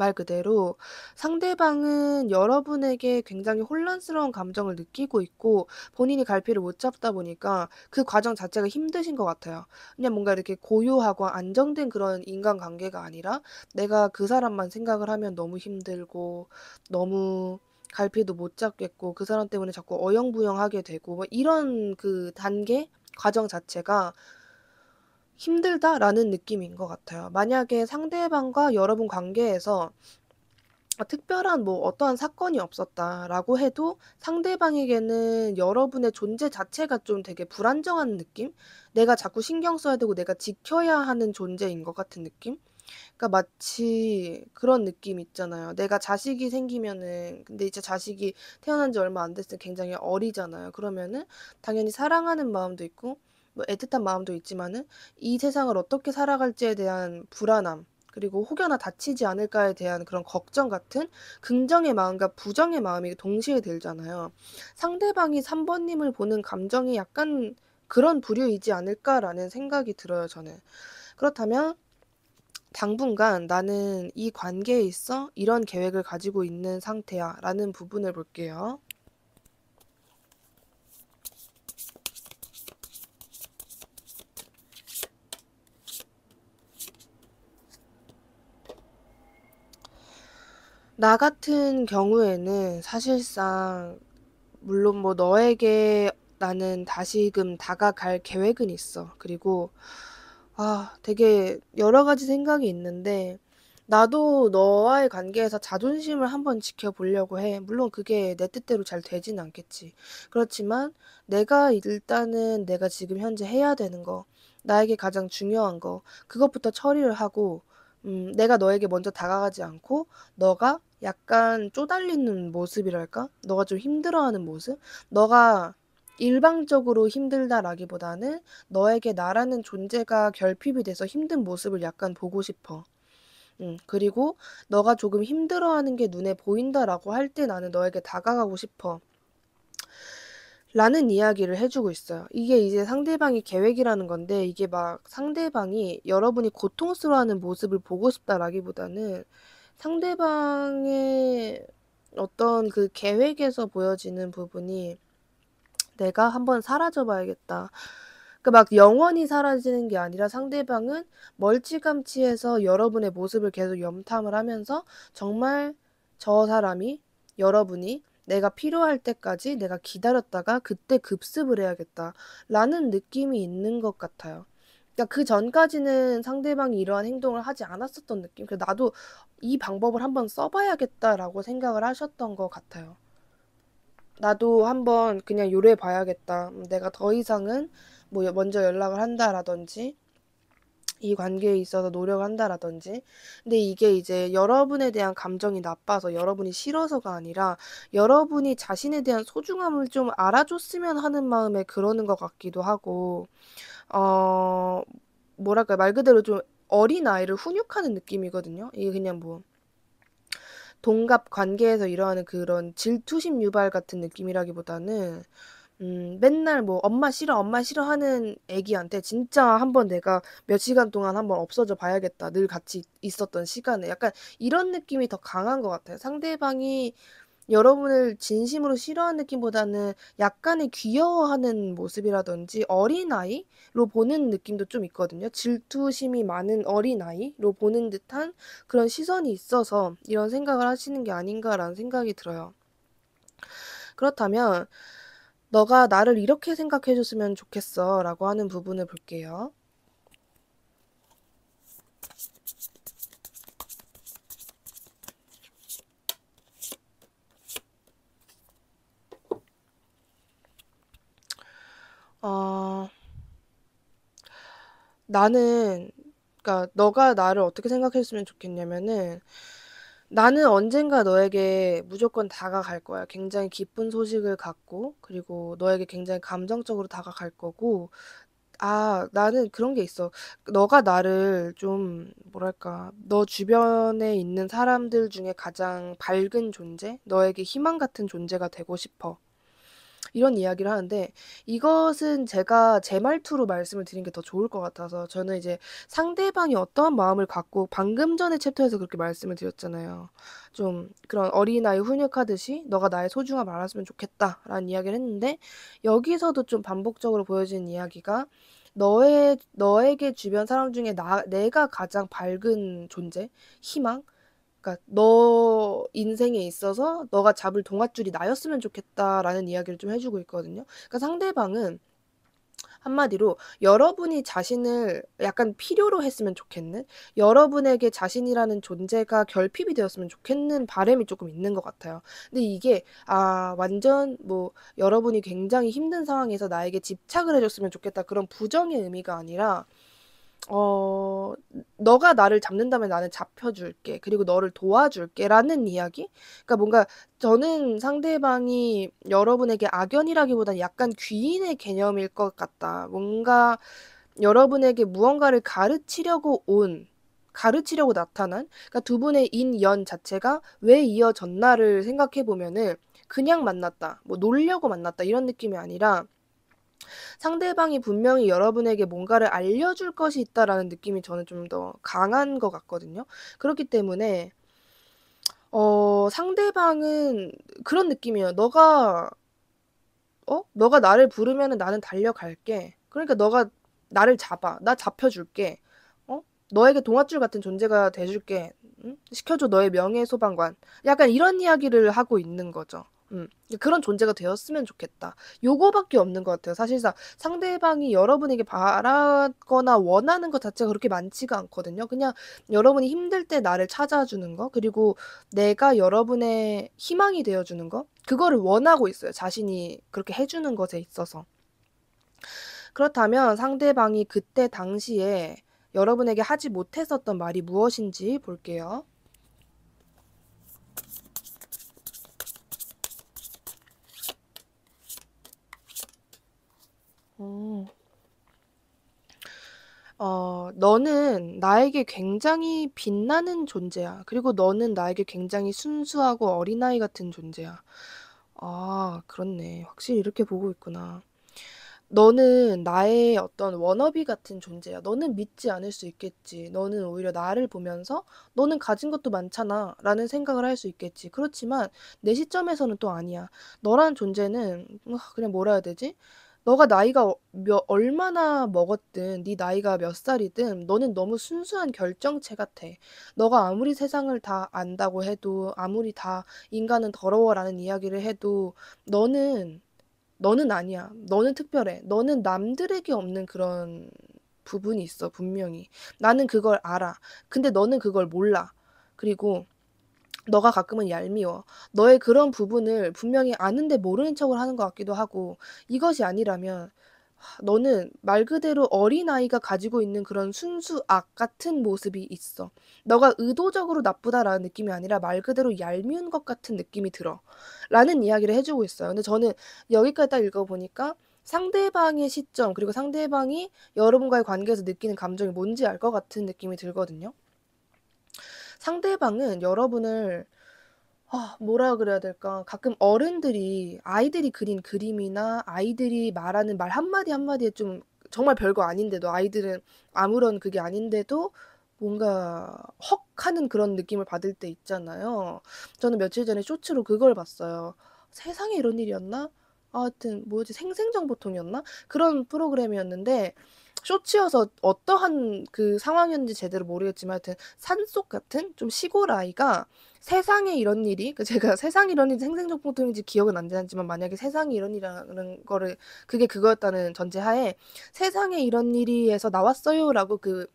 말 그대로 상대방은 여러분에게 굉장히 혼란스러운 감정을 느끼고 있고 본인이 갈피를 못 잡다 보니까 그 과정 자체가 힘드신 것 같아요. 그냥 뭔가 이렇게 고요하고 안정된 그런 인간관계가 아니라 내가 그 사람만 생각을 하면 너무 힘들고 너무 갈피도 못 잡겠고 그 사람 때문에 자꾸 어영부영하게 되고 뭐 이런 그 단계 과정 자체가 힘들다라는 느낌인 것 같아요. 만약에 상대방과 여러분 관계에서 어, 특별한 뭐 어떠한 사건이 없었다라고 해도 상대방에게는 여러분의 존재 자체가 좀 되게 불안정한 느낌? 내가 자꾸 신경 써야 되고 내가 지켜야 하는 존재인 것 같은 느낌? 그러니까 마치 그런 느낌 있잖아요. 내가 자식이 생기면은 근데 이제 자식이 태어난 지 얼마 안 됐을 때 굉장히 어리잖아요. 그러면은 당연히 사랑하는 마음도 있고 뭐 애틋한 마음도 있지만은 이 세상을 어떻게 살아갈지에 대한 불안함 그리고 혹여나 다치지 않을까에 대한 그런 걱정 같은 긍정의 마음과 부정의 마음이 동시에 들잖아요. 상대방이 3번님을 보는 감정이 약간 그런 부류이지 않을까라는 생각이 들어요, 저는. 그렇다면 당분간 나는 이 관계에 있어 이런 계획을 가지고 있는 상태야 라는 부분을 볼게요. 나 같은 경우에는 사실상 물론 뭐 너에게 나는 다시금 다가갈 계획은 있어. 그리고 아, 되게 여러 가지 생각이 있는데 나도 너와의 관계에서 자존심을 한번 지켜보려고 해. 물론 그게 내 뜻대로 잘 되진 않겠지. 그렇지만 내가 일단은 내가 지금 현재 해야 되는 거, 나에게 가장 중요한 거, 그것부터 처리를 하고 음, 내가 너에게 먼저 다가가지 않고 너가 약간 쪼달리는 모습이랄까? 너가 좀 힘들어하는 모습? 너가 일방적으로 힘들다라기보다는 너에게 나라는 존재가 결핍이 돼서 힘든 모습을 약간 보고 싶어. 음, 그리고 너가 조금 힘들어하는 게 눈에 보인다라고 할 때 나는 너에게 다가가고 싶어. 라는 이야기를 해주고 있어요. 이게 이제 상대방이 계획이라는 건데 이게 막 상대방이 여러분이 고통스러워하는 모습을 보고 싶다라기보다는 상대방의 어떤 그 계획에서 보여지는 부분이 내가 한번 사라져 봐야겠다. 그막 그러니까 영원히 사라지는 게 아니라 상대방은 멀찌감치해서 여러분의 모습을 계속 염탐을 하면서 정말 저 사람이 여러분이 내가 필요할 때까지 내가 기다렸다가 그때 급습을 해야겠다. 라는 느낌이 있는 것 같아요. 그러니까 그 전까지는 상대방이 이러한 행동을 하지 않았었던 느낌. 그 나도 이 방법을 한번 써봐야겠다라고 생각을 하셨던 것 같아요. 나도 한번 그냥 요래 봐야겠다. 내가 더 이상은 뭐 먼저 연락을 한다라든지 이 관계에 있어서 노력한다라든지 근데 이게 이제 여러분에 대한 감정이 나빠서 여러분이 싫어서가 아니라 여러분이 자신에 대한 소중함을 좀 알아줬으면 하는 마음에 그러는 것 같기도 하고 어 뭐랄까 말 그대로 좀 어린 아이를 훈육하는 느낌이거든요. 이게 그냥 뭐 동갑 관계에서 일어나는 그런 질투심 유발 같은 느낌이라기보다는 음, 맨날 뭐 엄마 싫어, 엄마 싫어 하는 애기한테 진짜 한번 내가 몇 시간 동안 한번 없어져 봐야겠다. 늘 같이 있었던 시간에. 약간 이런 느낌이 더 강한 것 같아요. 상대방이 여러분을 진심으로 싫어하는 느낌보다는 약간의 귀여워하는 모습이라든지 어린아이로 보는 느낌도 좀 있거든요. 질투심이 많은 어린아이로 보는 듯한 그런 시선이 있어서 이런 생각을 하시는 게 아닌가라는 생각이 들어요. 그렇다면 너가 나를 이렇게 생각해 줬으면 좋겠어 라고 하는 부분을 볼게요. 어, 나는, 그니까, 너가 나를 어떻게 생각했으면 좋겠냐면은, 나는 언젠가 너에게 무조건 다가갈 거야. 굉장히 기쁜 소식을 갖고, 그리고 너에게 굉장히 감정적으로 다가갈 거고, 아, 나는 그런 게 있어. 너가 나를 좀, 뭐랄까, 너 주변에 있는 사람들 중에 가장 밝은 존재? 너에게 희망 같은 존재가 되고 싶어. 이런 이야기를 하는데 이것은 제가 제 말투로 말씀을 드린 게 더 좋을 것 같아서 저는 이제 상대방이 어떠한 마음을 갖고 방금 전에 챕터에서 그렇게 말씀을 드렸잖아요. 좀 그런 어린아이 훈육하듯이 너가 나의 소중함 알았으면 좋겠다라는 이야기를 했는데 여기서도 좀 반복적으로 보여지는 이야기가 너의 너에게 주변 사람 중에 나 내가 가장 밝은 존재, 희망 그러니까 너 인생에 있어서 너가 잡을 동아줄이 나였으면 좋겠다라는 이야기를 좀 해주고 있거든요. 그러니까 상대방은 한마디로 여러분이 자신을 약간 필요로 했으면 좋겠는 여러분에게 자신이라는 존재가 결핍이 되었으면 좋겠는 바램이 조금 있는 것 같아요. 근데 이게 아 완전 뭐 여러분이 굉장히 힘든 상황에서 나에게 집착을 해줬으면 좋겠다 그런 부정의 의미가 아니라 어, 너가 나를 잡는다면 나는 잡혀줄게. 그리고 너를 도와줄게. 라는 이야기? 그러니까 뭔가 저는 상대방이 여러분에게 악연이라기보단 약간 귀인의 개념일 것 같다. 뭔가 여러분에게 무언가를 가르치려고 온, 가르치려고 나타난, 그러니까 두 분의 인, 연 자체가 왜 이어졌나를 생각해 보면은 그냥 만났다, 뭐 놀려고 만났다 이런 느낌이 아니라 상대방이 분명히 여러분에게 뭔가를 알려줄 것이 있다라는 느낌이 저는 좀 더 강한 것 같거든요. 그렇기 때문에 어, 상대방은 그런 느낌이에요. 너가 어? 너가 나를 부르면 나는 달려갈게. 그러니까 너가 나를 잡아. 나 잡혀줄게. 어? 너에게 동아줄 같은 존재가 돼줄게. 응? 시켜줘 너의 명예 소방관. 약간 이런 이야기를 하고 있는 거죠. 음, 그런 존재가 되었으면 좋겠다. 요거밖에 없는 것 같아요. 사실상 상대방이 여러분에게 바라거나 원하는 것 자체가 그렇게 많지가 않거든요. 그냥 여러분이 힘들 때 나를 찾아주는 거, 그리고 내가 여러분의 희망이 되어주는 거, 그거를 원하고 있어요. 자신이 그렇게 해주는 것에 있어서. 그렇다면 상대방이 그때 당시에 여러분에게 하지 못했었던 말이 무엇인지 볼게요. 어. 어, 너는 나에게 굉장히 빛나는 존재야. 그리고 너는 나에게 굉장히 순수하고 어린아이 같은 존재야. 아, 그렇네. 확실히 이렇게 보고 있구나. 너는 나의 어떤 워너비 같은 존재야. 너는 믿지 않을 수 있겠지. 너는 오히려 나를 보면서 너는 가진 것도 많잖아. 라는 생각을 할 수 있겠지. 그렇지만 내 시점에서는 또 아니야. 너란 존재는 아, 그냥 뭐라 해야 되지? 너가 나이가 어, 몇, 얼마나 먹었든 네 나이가 몇 살이든 너는 너무 순수한 결정체 같아. 너가 아무리 세상을 다 안다고 해도 아무리 다 인간은 더러워라는 이야기를 해도 너는 너는 아니야. 너는 특별해. 너는 남들에게 없는 그런 부분이 있어 분명히. 나는 그걸 알아. 근데 너는 그걸 몰라. 그리고 너가 가끔은 얄미워. 너의 그런 부분을 분명히 아는데 모르는 척을 하는 것 같기도 하고, 이것이 아니라면, 너는 말 그대로 어린아이가 가지고 있는 그런 순수 악 같은 모습이 있어. 너가 의도적으로 나쁘다라는 느낌이 아니라 말 그대로 얄미운 것 같은 느낌이 들어. 라는 이야기를 해주고 있어요. 근데 저는 여기까지 딱 읽어보니까 상대방의 시점, 그리고 상대방이 여러분과의 관계에서 느끼는 감정이 뭔지 알 것 같은 느낌이 들거든요. 상대방은 여러분을 아, 뭐라 그래야 될까? 가끔 어른들이 아이들이 그린 그림이나 아이들이 말하는 말 한마디 한마디에 좀 정말 별거 아닌데도 아이들은 아무런 그게 아닌데도 뭔가 헉 하는 그런 느낌을 받을 때 있잖아요. 저는 며칠 전에 쇼츠로 그걸 봤어요. 세상에 이런 일이었나? 아, 하여튼 뭐지 생생정보통이었나? 그런 프로그램이었는데 쇼츠여서 어떠한 그상황인지 제대로 모르겠지만 하여튼 산속 같은 좀 시골 아이가 세상에 이런 일이 그 제가 세상 에 이런 일이 생생정보통인지 기억은 안되지만 만약에 세상에 이런 일이라는 거를 그게 그거였다는 전제하에 세상에 이런 일이에서 나왔어요라고 그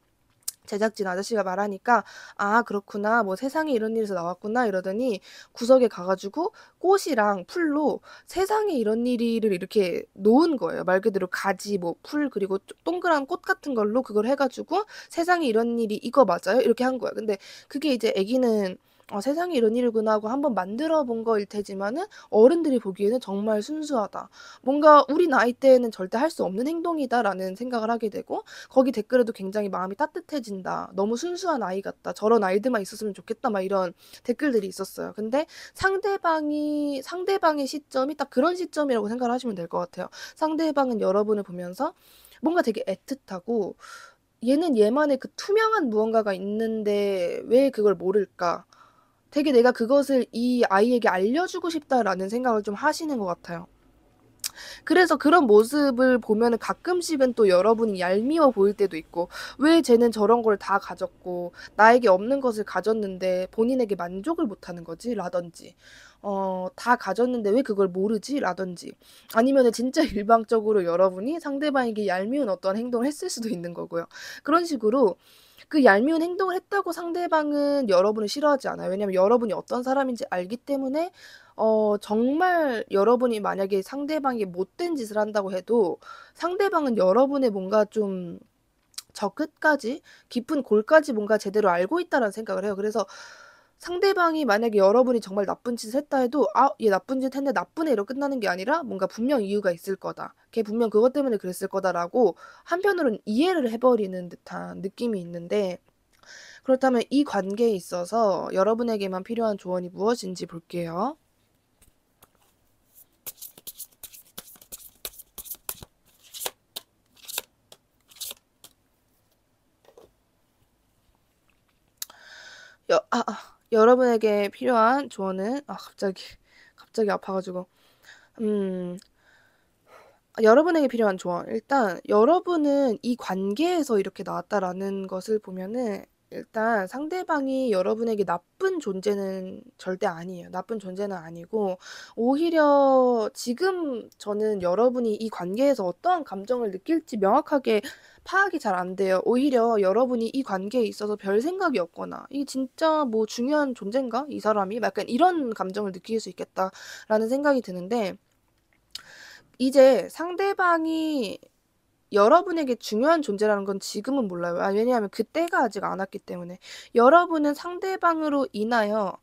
제작진 아저씨가 말하니까 아 그렇구나 뭐 세상에 이런 일에서 나왔구나 이러더니 구석에 가가지고 꽃이랑 풀로 세상에 이런 일이를 이렇게 놓은 거예요 말 그대로 가지 뭐 풀 그리고 동그란 꽃 같은 걸로 그걸 해가지고 세상에 이런 일이 이거 맞아요 이렇게 한 거예요 근데 그게 이제 애기는 아, 세상에 이런 일이구나 하고 한번 만들어 본 거일 테지만은 어른들이 보기에는 정말 순수하다. 뭔가 우리 나이 때에는 절대 할 수 없는 행동이다라는 생각을 하게 되고 거기 댓글에도 굉장히 마음이 따뜻해진다. 너무 순수한 아이 같다. 저런 아이들만 있었으면 좋겠다. 막 이런 댓글들이 있었어요. 근데 상대방이 상대방의 시점이 딱 그런 시점이라고 생각을 하시면 될 것 같아요. 상대방은 여러분을 보면서 뭔가 되게 애틋하고 얘는 얘만의 그 투명한 무언가가 있는데 왜 그걸 모를까? 되게 내가 그것을 이 아이에게 알려주고 싶다라는 생각을 좀 하시는 것 같아요. 그래서 그런 모습을 보면 가끔씩은 또 여러분이 얄미워 보일 때도 있고, 왜 쟤는 저런 걸 다 가졌고, 나에게 없는 것을 가졌는데 본인에게 만족을 못하는 거지? 라든지, 어, 다 가졌는데 왜 그걸 모르지? 라든지, 아니면 진짜 일방적으로 여러분이 상대방에게 얄미운 어떤 행동을 했을 수도 있는 거고요. 그런 식으로, 그 얄미운 행동을 했다고 상대방은 여러분을 싫어하지 않아요. 왜냐면 여러분이 어떤 사람인지 알기 때문에 어 정말 여러분이 만약에 상대방이 못된 짓을 한다고 해도 상대방은 여러분의 뭔가 좀 저 끝까지 깊은 골까지 뭔가 제대로 알고 있다라는 생각을 해요. 그래서 상대방이 만약에 여러분이 정말 나쁜 짓을 했다 해도 아, 얘 나쁜 짓 했네, 나쁜 애로 끝나는 게 아니라 뭔가 분명 이유가 있을 거다. 걔 분명 그것 때문에 그랬을 거다라고 한편으로는 이해를 해버리는 듯한 느낌이 있는데 그렇다면 이 관계에 있어서 여러분에게만 필요한 조언이 무엇인지 볼게요. 여, 아, 아. 여러분에게 필요한 조언은 아 갑자기 갑자기 아파가지고 음 여러분에게 필요한 조언 일단 여러분은 이 관계에서 이렇게 나왔다라는 것을 보면은 일단 상대방이 여러분에게 나쁜 존재는 절대 아니에요. 나쁜 존재는 아니고 오히려 지금 저는 여러분이 이 관계에서 어떠한 감정을 느낄지 명확하게 파악이 잘 안 돼요. 오히려 여러분이 이 관계에 있어서 별 생각이 없거나 이 진짜 뭐 중요한 존재인가? 이 사람이 약간 이런 감정을 느낄 수 있겠다라는 생각이 드는데 이제 상대방이 여러분에게 중요한 존재라는 건 지금은 몰라요. 아, 왜냐하면 그때가 아직 안 왔기 때문에. 여러분은 상대방으로 인하여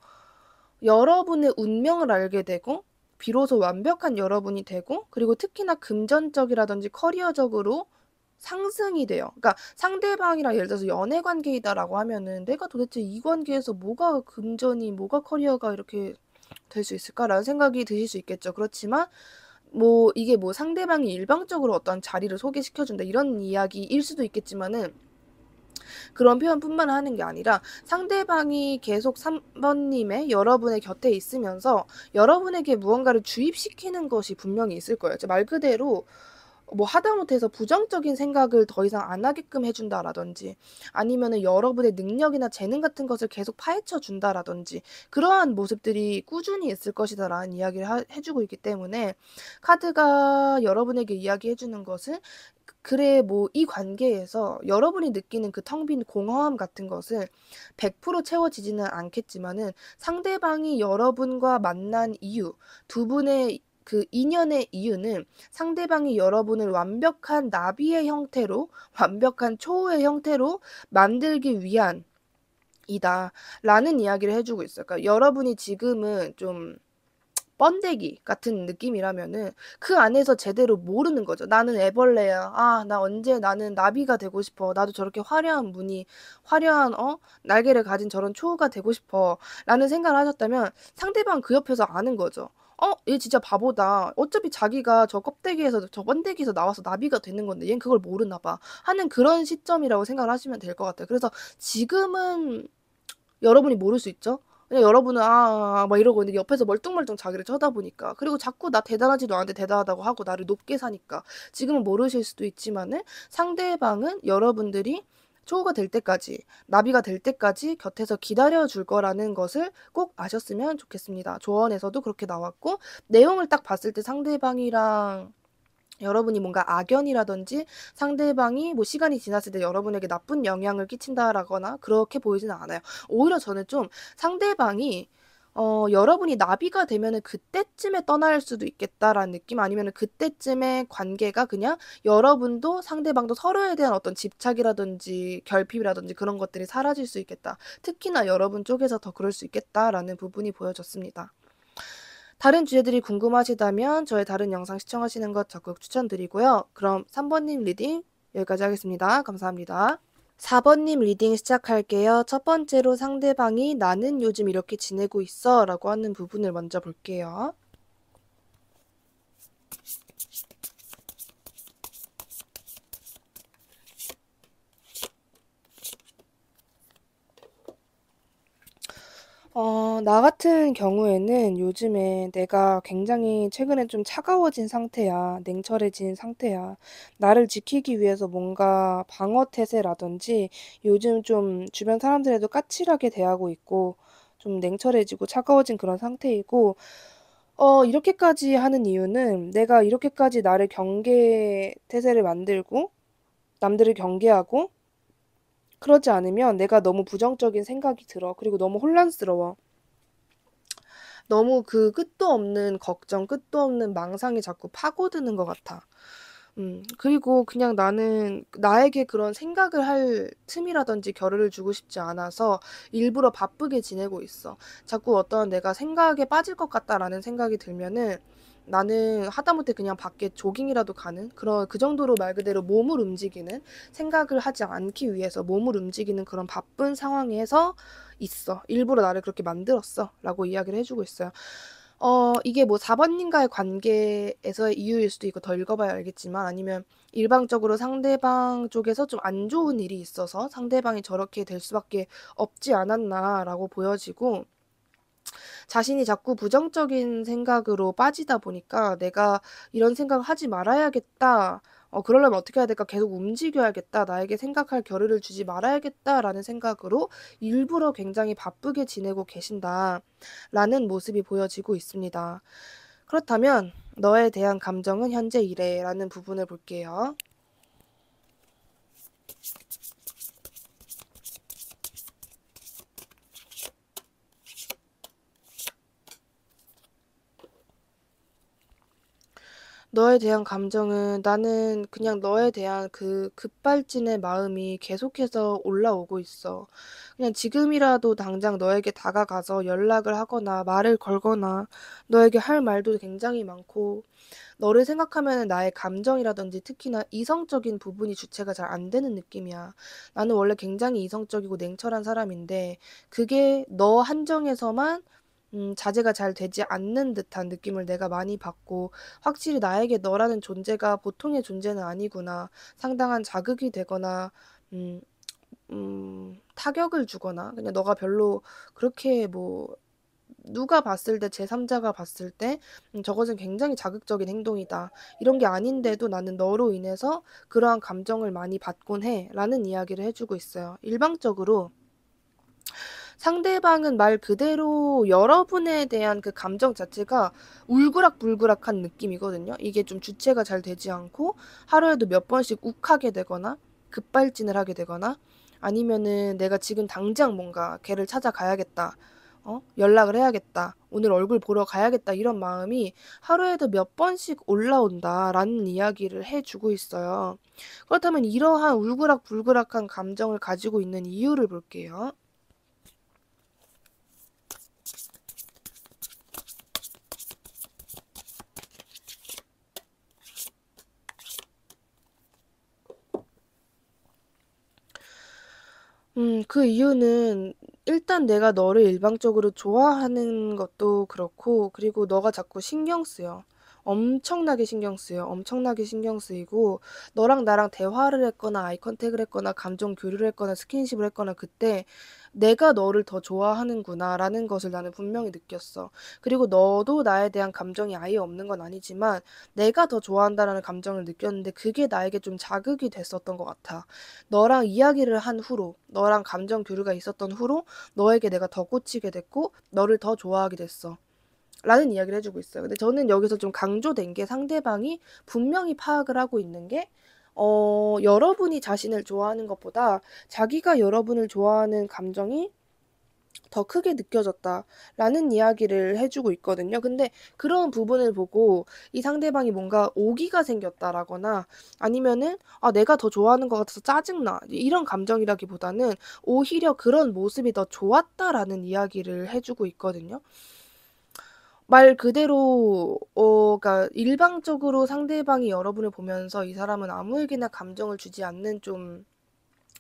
여러분의 운명을 알게 되고, 비로소 완벽한 여러분이 되고, 그리고 특히나 금전적이라든지 커리어적으로 상승이 돼요. 그러니까 상대방이랑 예를 들어서 연애 관계이다라고 하면은 내가 도대체 이 관계에서 뭐가 금전이, 뭐가 커리어가 이렇게 될 수 있을까라는 생각이 드실 수 있겠죠. 그렇지만 뭐 이게 뭐 상대방이 일방적으로 어떤 자리를 소개시켜 준다 이런 이야기일 수도 있겠지만은 그런 표현뿐만 하는 게 아니라 상대방이 계속 3번님의 여러분의 곁에 있으면서 여러분에게 무언가를 주입시키는 것이 분명히 있을 거예요. 말 그대로 뭐 하다못해서 부정적인 생각을 더 이상 안 하게끔 해준다라든지 아니면은 여러분의 능력이나 재능 같은 것을 계속 파헤쳐 준다라든지 그러한 모습들이 꾸준히 있을 것이다라는 이야기를 하, 해주고 있기 때문에 카드가 여러분에게 이야기해주는 것은 그, 그래 뭐 이 관계에서 여러분이 느끼는 그 텅 빈 공허함 같은 것을 100% 채워지지는 않겠지만은 상대방이 여러분과 만난 이유 두 분의 그 인연의 이유는 상대방이 여러분을 완벽한 나비의 형태로, 완벽한 초호의 형태로 만들기 위한 이다. 라는 이야기를 해주고 있어요. 그러니까 여러분이 지금은 좀 번데기 같은 느낌이라면은 그 안에서 제대로 모르는 거죠. 나는 애벌레야. 아, 나 언제 나는 나비가 되고 싶어. 나도 저렇게 화려한 무늬, 화려한 어 날개를 가진 저런 초호가 되고 싶어. 라는 생각을 하셨다면 상대방 그 옆에서 아는 거죠. 어, 얘 진짜 바보다. 어차피 자기가 저 껍데기에서, 저 번데기에서 나와서 나비가 되는 건데, 얘는 그걸 모르나 봐. 하는 그런 시점이라고 생각을 하시면 될 것 같아요. 그래서 지금은 여러분이 모를 수 있죠? 그냥 여러분은 아, 아, 아, 막 이러고 있는데 옆에서 멀뚱멀뚱 자기를 쳐다보니까 그리고 자꾸 나 대단하지도 않은데 대단하다고 하고 나를 높게 사니까 지금은 모르실 수도 있지만은 상대방은 여러분들이 초호가 될 때까지, 나비가 될 때까지 곁에서 기다려 줄 거라는 것을 꼭 아셨으면 좋겠습니다. 조언에서도 그렇게 나왔고, 내용을 딱 봤을 때 상대방이랑 여러분이 뭔가 악연이라든지 상대방이 뭐 시간이 지났을 때 여러분에게 나쁜 영향을 끼친다라거나 그렇게 보이진 않아요. 오히려 저는 좀 상대방이 어, 여러분이 나비가 되면은 그때쯤에 떠날 수도 있겠다라는 느낌 아니면은 그때쯤에 관계가 그냥 여러분도 상대방도 서로에 대한 어떤 집착이라든지 결핍이라든지 그런 것들이 사라질 수 있겠다. 특히나 여러분 쪽에서 더 그럴 수 있겠다라는 부분이 보여졌습니다. 다른 주제들이 궁금하시다면 저의 다른 영상 시청하시는 것 적극 추천드리고요. 그럼 3번님 리딩 여기까지 하겠습니다. 감사합니다. 4번님 리딩 시작할게요. 첫 번째로 상대방이 나는 요즘 이렇게 지내고 있어 라고 하는 부분을 먼저 볼게요. 어, 나 같은 경우에는 요즘에 내가 굉장히 최근에 좀 차가워진 상태야, 냉철해진 상태야. 나를 지키기 위해서 뭔가 방어 태세라든지 요즘 좀 주변 사람들에도 까칠하게 대하고 있고 좀 냉철해지고 차가워진 그런 상태이고 어, 이렇게까지 하는 이유는 내가 이렇게까지 나를 경계 태세를 만들고 남들을 경계하고 그러지 않으면 내가 너무 부정적인 생각이 들어. 그리고 너무 혼란스러워. 너무 그 끝도 없는 걱정, 끝도 없는 망상이 자꾸 파고드는 것 같아. 음, 그리고 그냥 나는 나에게 그런 생각을 할 틈이라든지 결여를 주고 싶지 않아서 일부러 바쁘게 지내고 있어. 자꾸 어떤 내가 생각에 빠질 것 같다라는 생각이 들면은 나는 하다못해 그냥 밖에 조깅이라도 가는 그런 그 정도로 말 그대로 몸을 움직이는 생각을 하지 않기 위해서 몸을 움직이는 그런 바쁜 상황에서 있어. 일부러 나를 그렇게 만들었어. 라고 이야기를 해주고 있어요. 어, 이게 뭐 4번님과의 관계에서의 이유일 수도 있고 더 읽어봐야 알겠지만 아니면 일방적으로 상대방 쪽에서 좀 안 좋은 일이 있어서 상대방이 저렇게 될 수밖에 없지 않았나라고 보여지고 자신이 자꾸 부정적인 생각으로 빠지다 보니까 내가 이런 생각을 하지 말아야겠다. 어, 그러려면 어떻게 해야 될까? 계속 움직여야겠다. 나에게 생각할 겨를을 주지 말아야겠다라는 생각으로 일부러 굉장히 바쁘게 지내고 계신다. 라는 모습이 보여지고 있습니다. 그렇다면, 너에 대한 감정은 현재 이래. 라는 부분을 볼게요. 너에 대한 감정은 나는 그냥 너에 대한 그 급발진의 마음이 계속해서 올라오고 있어. 그냥 지금이라도 당장 너에게 다가가서 연락을 하거나 말을 걸거나 너에게 할 말도 굉장히 많고 너를 생각하면 나의 감정이라든지 특히나 이성적인 부분이 주체가 잘 안 되는 느낌이야. 나는 원래 굉장히 이성적이고 냉철한 사람인데 그게 너 한정에서만 음, 자제가 잘 되지 않는 듯한 느낌을 내가 많이 받고 확실히 나에게 너라는 존재가 보통의 존재는 아니구나. 상당한 자극이 되거나 음, 음, 타격을 주거나 그냥 너가 별로 그렇게 뭐 누가 봤을 때 제3자가 봤을 때 음, 저것은 굉장히 자극적인 행동이다. 이런 게 아닌데도 나는 너로 인해서 그러한 감정을 많이 받곤 해라는 이야기를 해주고 있어요. 일방적으로 상대방은 말 그대로 여러분에 대한 그 감정 자체가 울그락불그락한 느낌이거든요. 이게 좀 주체가 잘 되지 않고 하루에도 몇 번씩 욱하게 되거나 급발진을 하게 되거나 아니면은 내가 지금 당장 뭔가 걔를 찾아가야겠다. 어? 연락을 해야겠다. 오늘 얼굴 보러 가야겠다. 이런 마음이 하루에도 몇 번씩 올라온다라는 이야기를 해주고 있어요. 그렇다면 이러한 울그락불그락한 감정을 가지고 있는 이유를 볼게요. 음, 그 이유는 일단 내가 너를 일방적으로 좋아하는 것도 그렇고, 그리고 너가 자꾸 신경 쓰여. 엄청나게 신경 쓰여. 엄청나게 신경 쓰이고, 너랑 나랑 대화를 했거나, 아이 컨택을 했거나, 감정 교류를 했거나, 스킨십을 했거나, 그때 내가 너를 더 좋아하는구나라는 것을 나는 분명히 느꼈어. 그리고 너도 나에 대한 감정이 아예 없는 건 아니지만 내가 더 좋아한다라는 감정을 느꼈는데 그게 나에게 좀 자극이 됐었던 것 같아. 너랑 이야기를 한 후로, 너랑 감정 교류가 있었던 후로 너에게 내가 더 꽂히게 됐고 너를 더 좋아하게 됐어. 라는 이야기를 해주고 있어요. 근데 저는 여기서 좀 강조된 게 상대방이 분명히 파악을 하고 있는 게 어, 여러분이 자신을 좋아하는 것보다 자기가 여러분을 좋아하는 감정이 더 크게 느껴졌다. 라는 이야기를 해주고 있거든요. 근데 그런 부분을 보고 이 상대방이 뭔가 오기가 생겼다라거나 아니면은 아, 내가 더 좋아하는 것 같아서 짜증나. 이런 감정이라기보다는 오히려 그런 모습이 더 좋았다라는 이야기를 해주고 있거든요. 말 그대로 어 그러니까 일방적으로 상대방이 여러분을 보면서 이 사람은 아무에게나 감정을 주지 않는 좀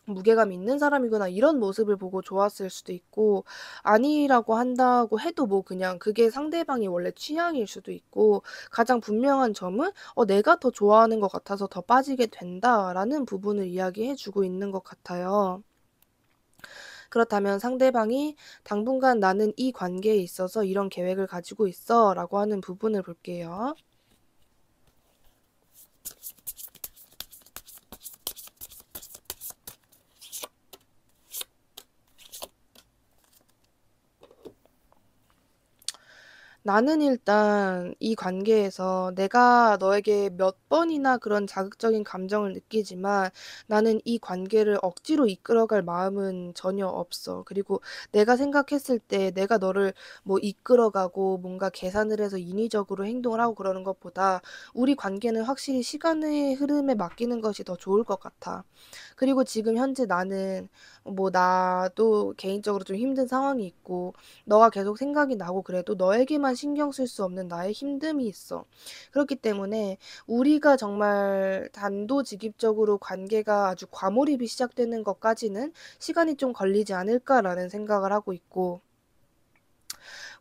무게감 있는 사람이구나 이런 모습을 보고 좋았을 수도 있고 아니라고 한다고 해도 뭐 그냥 그게 상대방이 원래 취향일 수도 있고 가장 분명한 점은 어 내가 더 좋아하는 것 같아서 더 빠지게 된다라는 부분을 이야기해 주고 있는 것 같아요. 그렇다면 상대방이 당분간 나는 이 관계에 있어서 이런 계획을 가지고 있어 라고 하는 부분을 볼게요. 나는 일단 이 관계에서 내가 너에게 몇 번이나 그런 자극적인 감정을 느끼지만 나는 이 관계를 억지로 이끌어갈 마음은 전혀 없어. 그리고 내가 생각했을 때 내가 너를 뭐 이끌어가고 뭔가 계산을 해서 인위적으로 행동을 하고 그러는 것보다 우리 관계는 확실히 시간의 흐름에 맡기는 것이 더 좋을 것 같아. 그리고 지금 현재 나는 뭐 나도 개인적으로 좀 힘든 상황이 있고 너가 계속 생각이 나고 그래도 너에게만 신경 쓸 수 없는 나의 힘듦이 있어. 그렇기 때문에 우리가 정말 단도직입적으로 관계가 아주 과몰입이 시작되는 것까지는 시간이 좀 걸리지 않을까라는 생각을 하고 있고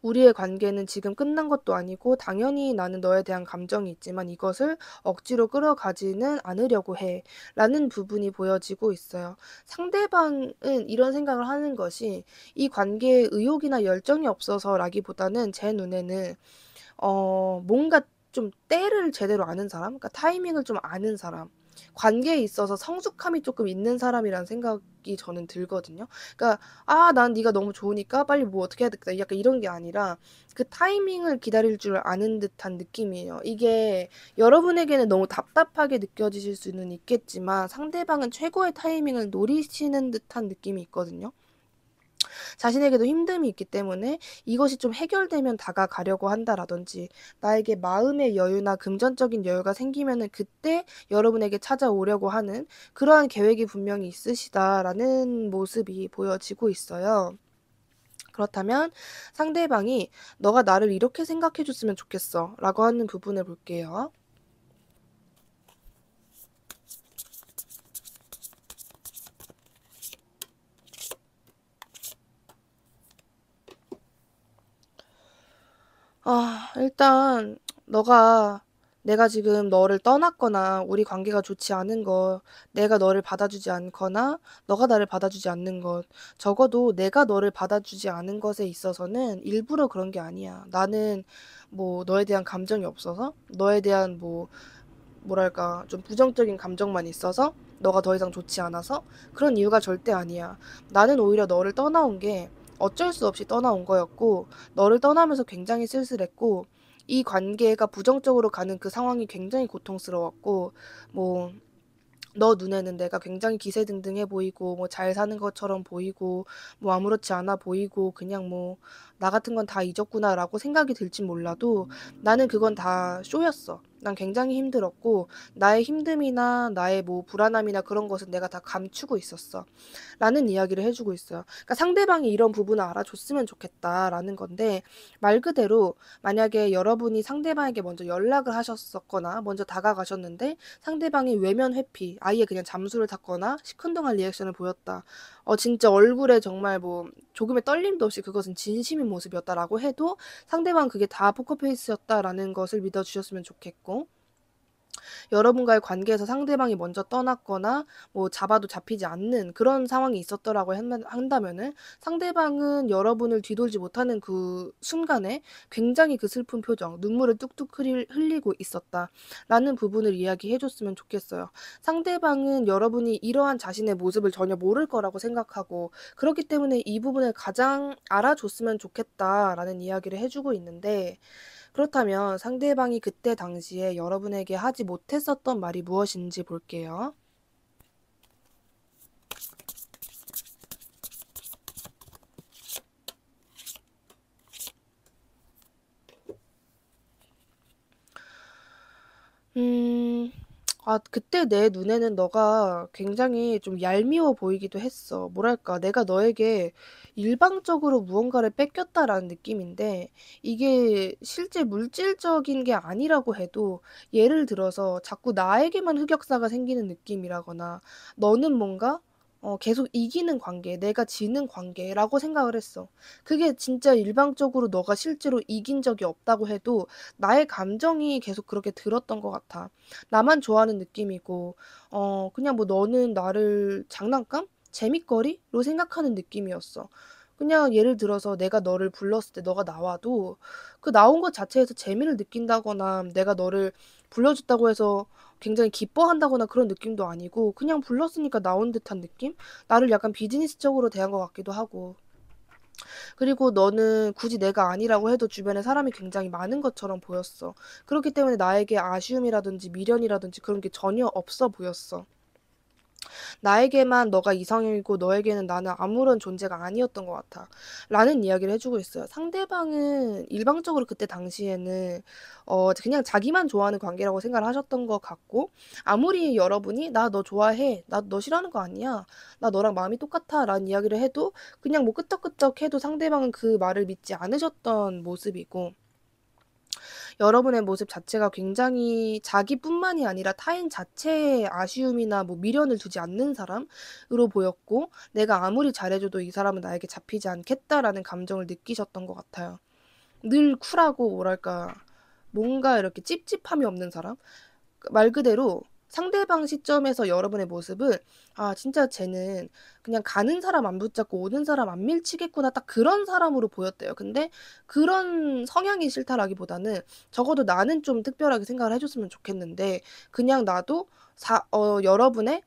우리의 관계는 지금 끝난 것도 아니고 당연히 나는 너에 대한 감정이 있지만 이것을 억지로 끌어가지는 않으려고 해. 라는 부분이 보여지고 있어요. 상대방은 이런 생각을 하는 것이 이 관계에 의욕이나 열정이 없어서라기보다는 제 눈에는 어, 뭔가 좀 때를 제대로 아는 사람, 그러니까 타이밍을 좀 아는 사람, 관계에 있어서 성숙함이 조금 있는 사람이란 생각이 저는 들거든요. 그러니까 아, 난 네가 너무 좋으니까 빨리 뭐 어떻게 해야 되겠 약간 이런 게 아니라 그 타이밍을 기다릴 줄 아는 듯한 느낌이에요. 이게 여러분에게는 너무 답답하게 느껴지실 수는 있겠지만 상대방은 최고의 타이밍을 노리시는 듯한 느낌이 있거든요. 자신에게도 힘듦이 있기 때문에 이것이 좀 해결되면 다가가려고 한다라든지 나에게 마음의 여유나 금전적인 여유가 생기면은 그때 여러분에게 찾아오려고 하는 그러한 계획이 분명히 있으시다라는 모습이 보여지고 있어요. 그렇다면 상대방이 너가 나를 이렇게 생각해 줬으면 좋겠어 라고 하는 부분을 볼게요. 아, 일단 너가 내가 지금 너를 떠났거나 우리 관계가 좋지 않은 것, 내가 너를 받아주지 않거나 너가 나를 받아주지 않는 것, 적어도 내가 너를 받아주지 않은 것에 있어서는 일부러 그런 게 아니야. 나는 뭐 너에 대한 감정이 없어서 너에 대한 뭐 뭐랄까 좀 부정적인 감정만 있어서 너가 더 이상 좋지 않아서 그런 이유가 절대 아니야. 나는 오히려 너를 떠나온 게 어쩔 수 없이 떠나온 거였고 너를 떠나면서 굉장히 쓸쓸했고 이 관계가 부정적으로 가는 그 상황이 굉장히 고통스러웠고 뭐 너 눈에는 내가 굉장히 기세등등해 보이고 뭐잘 사는 것처럼 보이고 뭐 아무렇지 않아 보이고 그냥 뭐나 같은 건 다 잊었구나라고 생각이 들지 몰라도 음. 나는 그건 다 쇼였어. 난 굉장히 힘들었고 나의 힘듦이나 나의 뭐 불안함이나 그런 것은 내가 다 감추고 있었어. 라는 이야기를 해주고 있어요. 그러니까 상대방이 이런 부분을 알아줬으면 좋겠다라는 건데 말 그대로 만약에 여러분이 상대방에게 먼저 연락을 하셨었거나 먼저 다가가셨는데 상대방이 외면 회피, 아예 그냥 잠수를 탔거나 시큰둥한 리액션을 보였다. 어 진짜 얼굴에 정말 뭐 조금의 떨림도 없이 그것은 진심인 모습이었다라고 해도 상대방 그게 다 포커페이스였다라는 것을 믿어주셨으면 좋겠고 여러분과의 관계에서 상대방이 먼저 떠났거나 뭐 잡아도 잡히지 않는 그런 상황이 있었더라고 한다면은 상대방은 여러분을 뒤돌지 못하는 그 순간에 굉장히 그 슬픈 표정, 눈물을 뚝뚝 흘리고 있었다라는 부분을 이야기해 줬으면 좋겠어요. 상대방은 여러분이 이러한 자신의 모습을 전혀 모를 거라고 생각하고 그렇기 때문에 이 부분을 가장 알아줬으면 좋겠다라는 이야기를 해주고 있는데 그렇다면 상대방이 그때 당시에 여러분에게 하지 못했었던 말이 무엇인지 볼게요. 음, 아, 그때 내 눈에는 너가 굉장히 좀 얄미워 보이기도 했어. 뭐랄까, 내가 너에게 일방적으로 무언가를 뺏겼다라는 느낌인데, 이게 실제 물질적인 게 아니라고 해도, 예를 들어서 자꾸 나에게만 흑역사가 생기는 느낌이라거나, 너는 뭔가 어, 계속 이기는 관계, 내가 지는 관계라고 생각을 했어. 그게 진짜 일방적으로 너가 실제로 이긴 적이 없다고 해도 나의 감정이 계속 그렇게 들었던 것 같아. 나만 좋아하는 느낌이고, 어, 그냥 뭐 너는 나를 장난감? 재밌거리로 생각하는 느낌이었어. 그냥 예를 들어서 내가 너를 불렀을 때 너가 나와도 그 나온 것 자체에서 재미를 느낀다거나 내가 너를 불러줬다고 해서 굉장히 기뻐한다거나 그런 느낌도 아니고 그냥 불렀으니까 나온 듯한 느낌? 나를 약간 비즈니스적으로 대한 것 같기도 하고 그리고 너는 굳이 내가 아니라고 해도 주변에 사람이 굉장히 많은 것처럼 보였어. 그렇기 때문에 나에게 아쉬움이라든지 미련이라든지 그런 게 전혀 없어 보였어. 나에게만 너가 이상형이고 너에게는 나는 아무런 존재가 아니었던 것 같아. 라는 이야기를 해주고 있어요. 상대방은 일방적으로 그때 당시에는 어, 그냥 자기만 좋아하는 관계라고 생각을 하셨던 것 같고, 아무리 여러분이 나 너 좋아해. 나 너 싫어하는 거 아니야. 나 너랑 마음이 똑같아. 라는 이야기를 해도 그냥 뭐 끄떡끄떡 해도 상대방은 그 말을 믿지 않으셨던 모습이고, 여러분의 모습 자체가 굉장히 자기뿐만이 아니라 타인 자체에 아쉬움이나 뭐 미련을 두지 않는 사람으로 보였고 내가 아무리 잘해줘도 이 사람은 나에게 잡히지 않겠다라는 감정을 느끼셨던 것 같아요. 늘 쿨하고 뭐랄까 뭔가 이렇게 찝찝함이 없는 사람 말 그대로 상대방 시점에서 여러분의 모습은 아 진짜 쟤는 그냥 가는 사람 안 붙잡고 오는 사람 안 밀치겠구나 딱 그런 사람으로 보였대요. 근데 그런 성향이 싫다라기보다는 적어도 나는 좀 특별하게 생각을 해줬으면 좋겠는데 그냥 나도 사, 어, 여러분의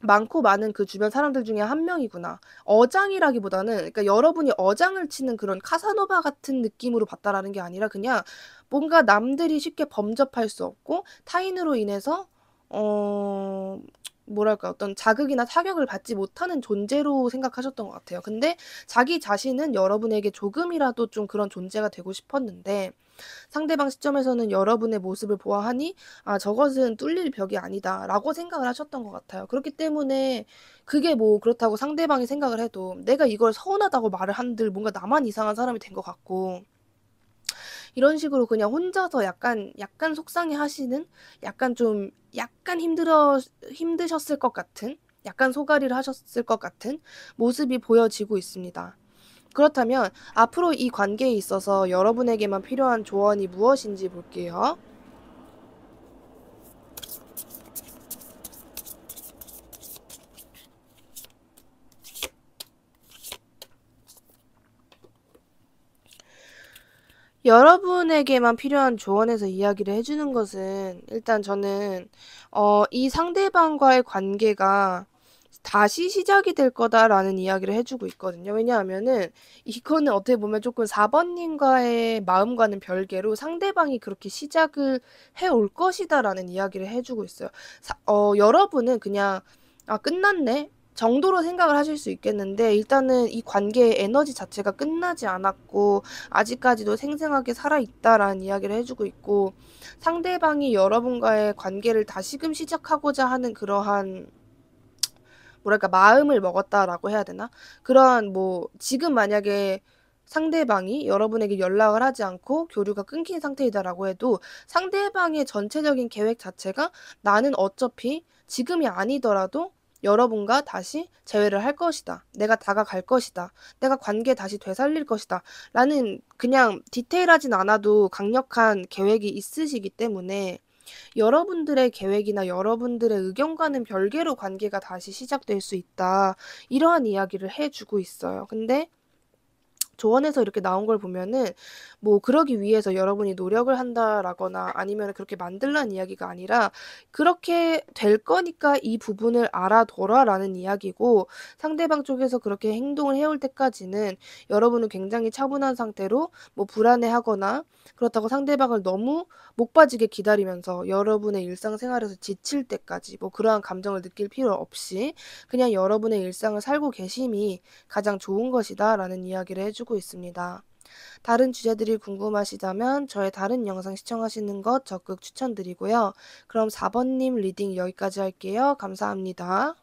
많고 많은 그 주변 사람들 중에 한 명이구나. 어장이라기보다는 그러니까 여러분이 어장을 치는 그런 카사노바 같은 느낌으로 봤다라는 게 아니라 그냥 뭔가 남들이 쉽게 범접할 수 없고 타인으로 인해서 어, 뭐랄까 어떤 자극이나 타격을 받지 못하는 존재로 생각하셨던 것 같아요. 근데 자기 자신은 여러분에게 조금이라도 좀 그런 존재가 되고 싶었는데 상대방 시점에서는 여러분의 모습을 보아하니 아 저것은 뚫릴 벽이 아니다라고 생각을 하셨던 것 같아요. 그렇기 때문에 그게 뭐 그렇다고 상대방이 생각을 해도 내가 이걸 서운하다고 말을 한들 뭔가 나만 이상한 사람이 된 것 같고 이런 식으로 그냥 혼자서 약간 약간 속상해 하시는 약간 좀 약간 힘들어 힘드셨을 것 같은 약간 소가리를 하셨을 것 같은 모습이 보여지고 있습니다. 그렇다면 앞으로 이 관계에 있어서 여러분에게만 필요한 조언이 무엇인지 볼게요. 여러분에게만 필요한 조언에서 이야기를 해주는 것은 일단 저는 어, 이 상대방과의 관계가 다시 시작이 될 거다라는 이야기를 해주고 있거든요. 왜냐하면은 이거는 어떻게 보면 조금 4번님과의 마음과는 별개로 상대방이 그렇게 시작을 해올 것이다라는 이야기를 해주고 있어요. 사, 어, 여러분은 그냥 아 끝났네 정도로 생각을 하실 수 있겠는데 일단은 이 관계의 에너지 자체가 끝나지 않았고 아직까지도 생생하게 살아있다라는 이야기를 해주고 있고 상대방이 여러분과의 관계를 다시금 시작하고자 하는 그러한 뭐랄까 마음을 먹었다라고 해야 되나 그러한 뭐 지금 만약에 상대방이 여러분에게 연락을 하지 않고 교류가 끊긴 상태이다라고 해도 상대방의 전체적인 계획 자체가 나는 어차피 지금이 아니더라도 여러분과 다시 재회를 할 것이다. 내가 다가갈 것이다. 내가 관계 다시 되살릴 것이다. 라는 그냥 디테일하진 않아도 강력한 계획이 있으시기 때문에 여러분들의 계획이나 여러분들의 의견과는 별개로 관계가 다시 시작될 수 있다. 이러한 이야기를 해주고 있어요. 근데 조언에서 이렇게 나온 걸 보면은 뭐 그러기 위해서 여러분이 노력을 한다라거나 아니면 그렇게 만들란 이야기가 아니라 그렇게 될 거니까 이 부분을 알아둬라라는 이야기고 상대방 쪽에서 그렇게 행동을 해올 때까지는 여러분은 굉장히 차분한 상태로 뭐 불안해하거나 그렇다고 상대방을 너무 목 빠지게 기다리면서 여러분의 일상생활에서 지칠 때까지 뭐 그러한 감정을 느낄 필요 없이 그냥 여러분의 일상을 살고 계심이 가장 좋은 것이다라는 이야기를 해주고 쓰고 있습니다. 다른 주제들이 궁금하시다면 저의 다른 영상 시청하시는 것 적극 추천드리고요. 그럼 4번님 리딩 여기까지 할게요. 감사합니다.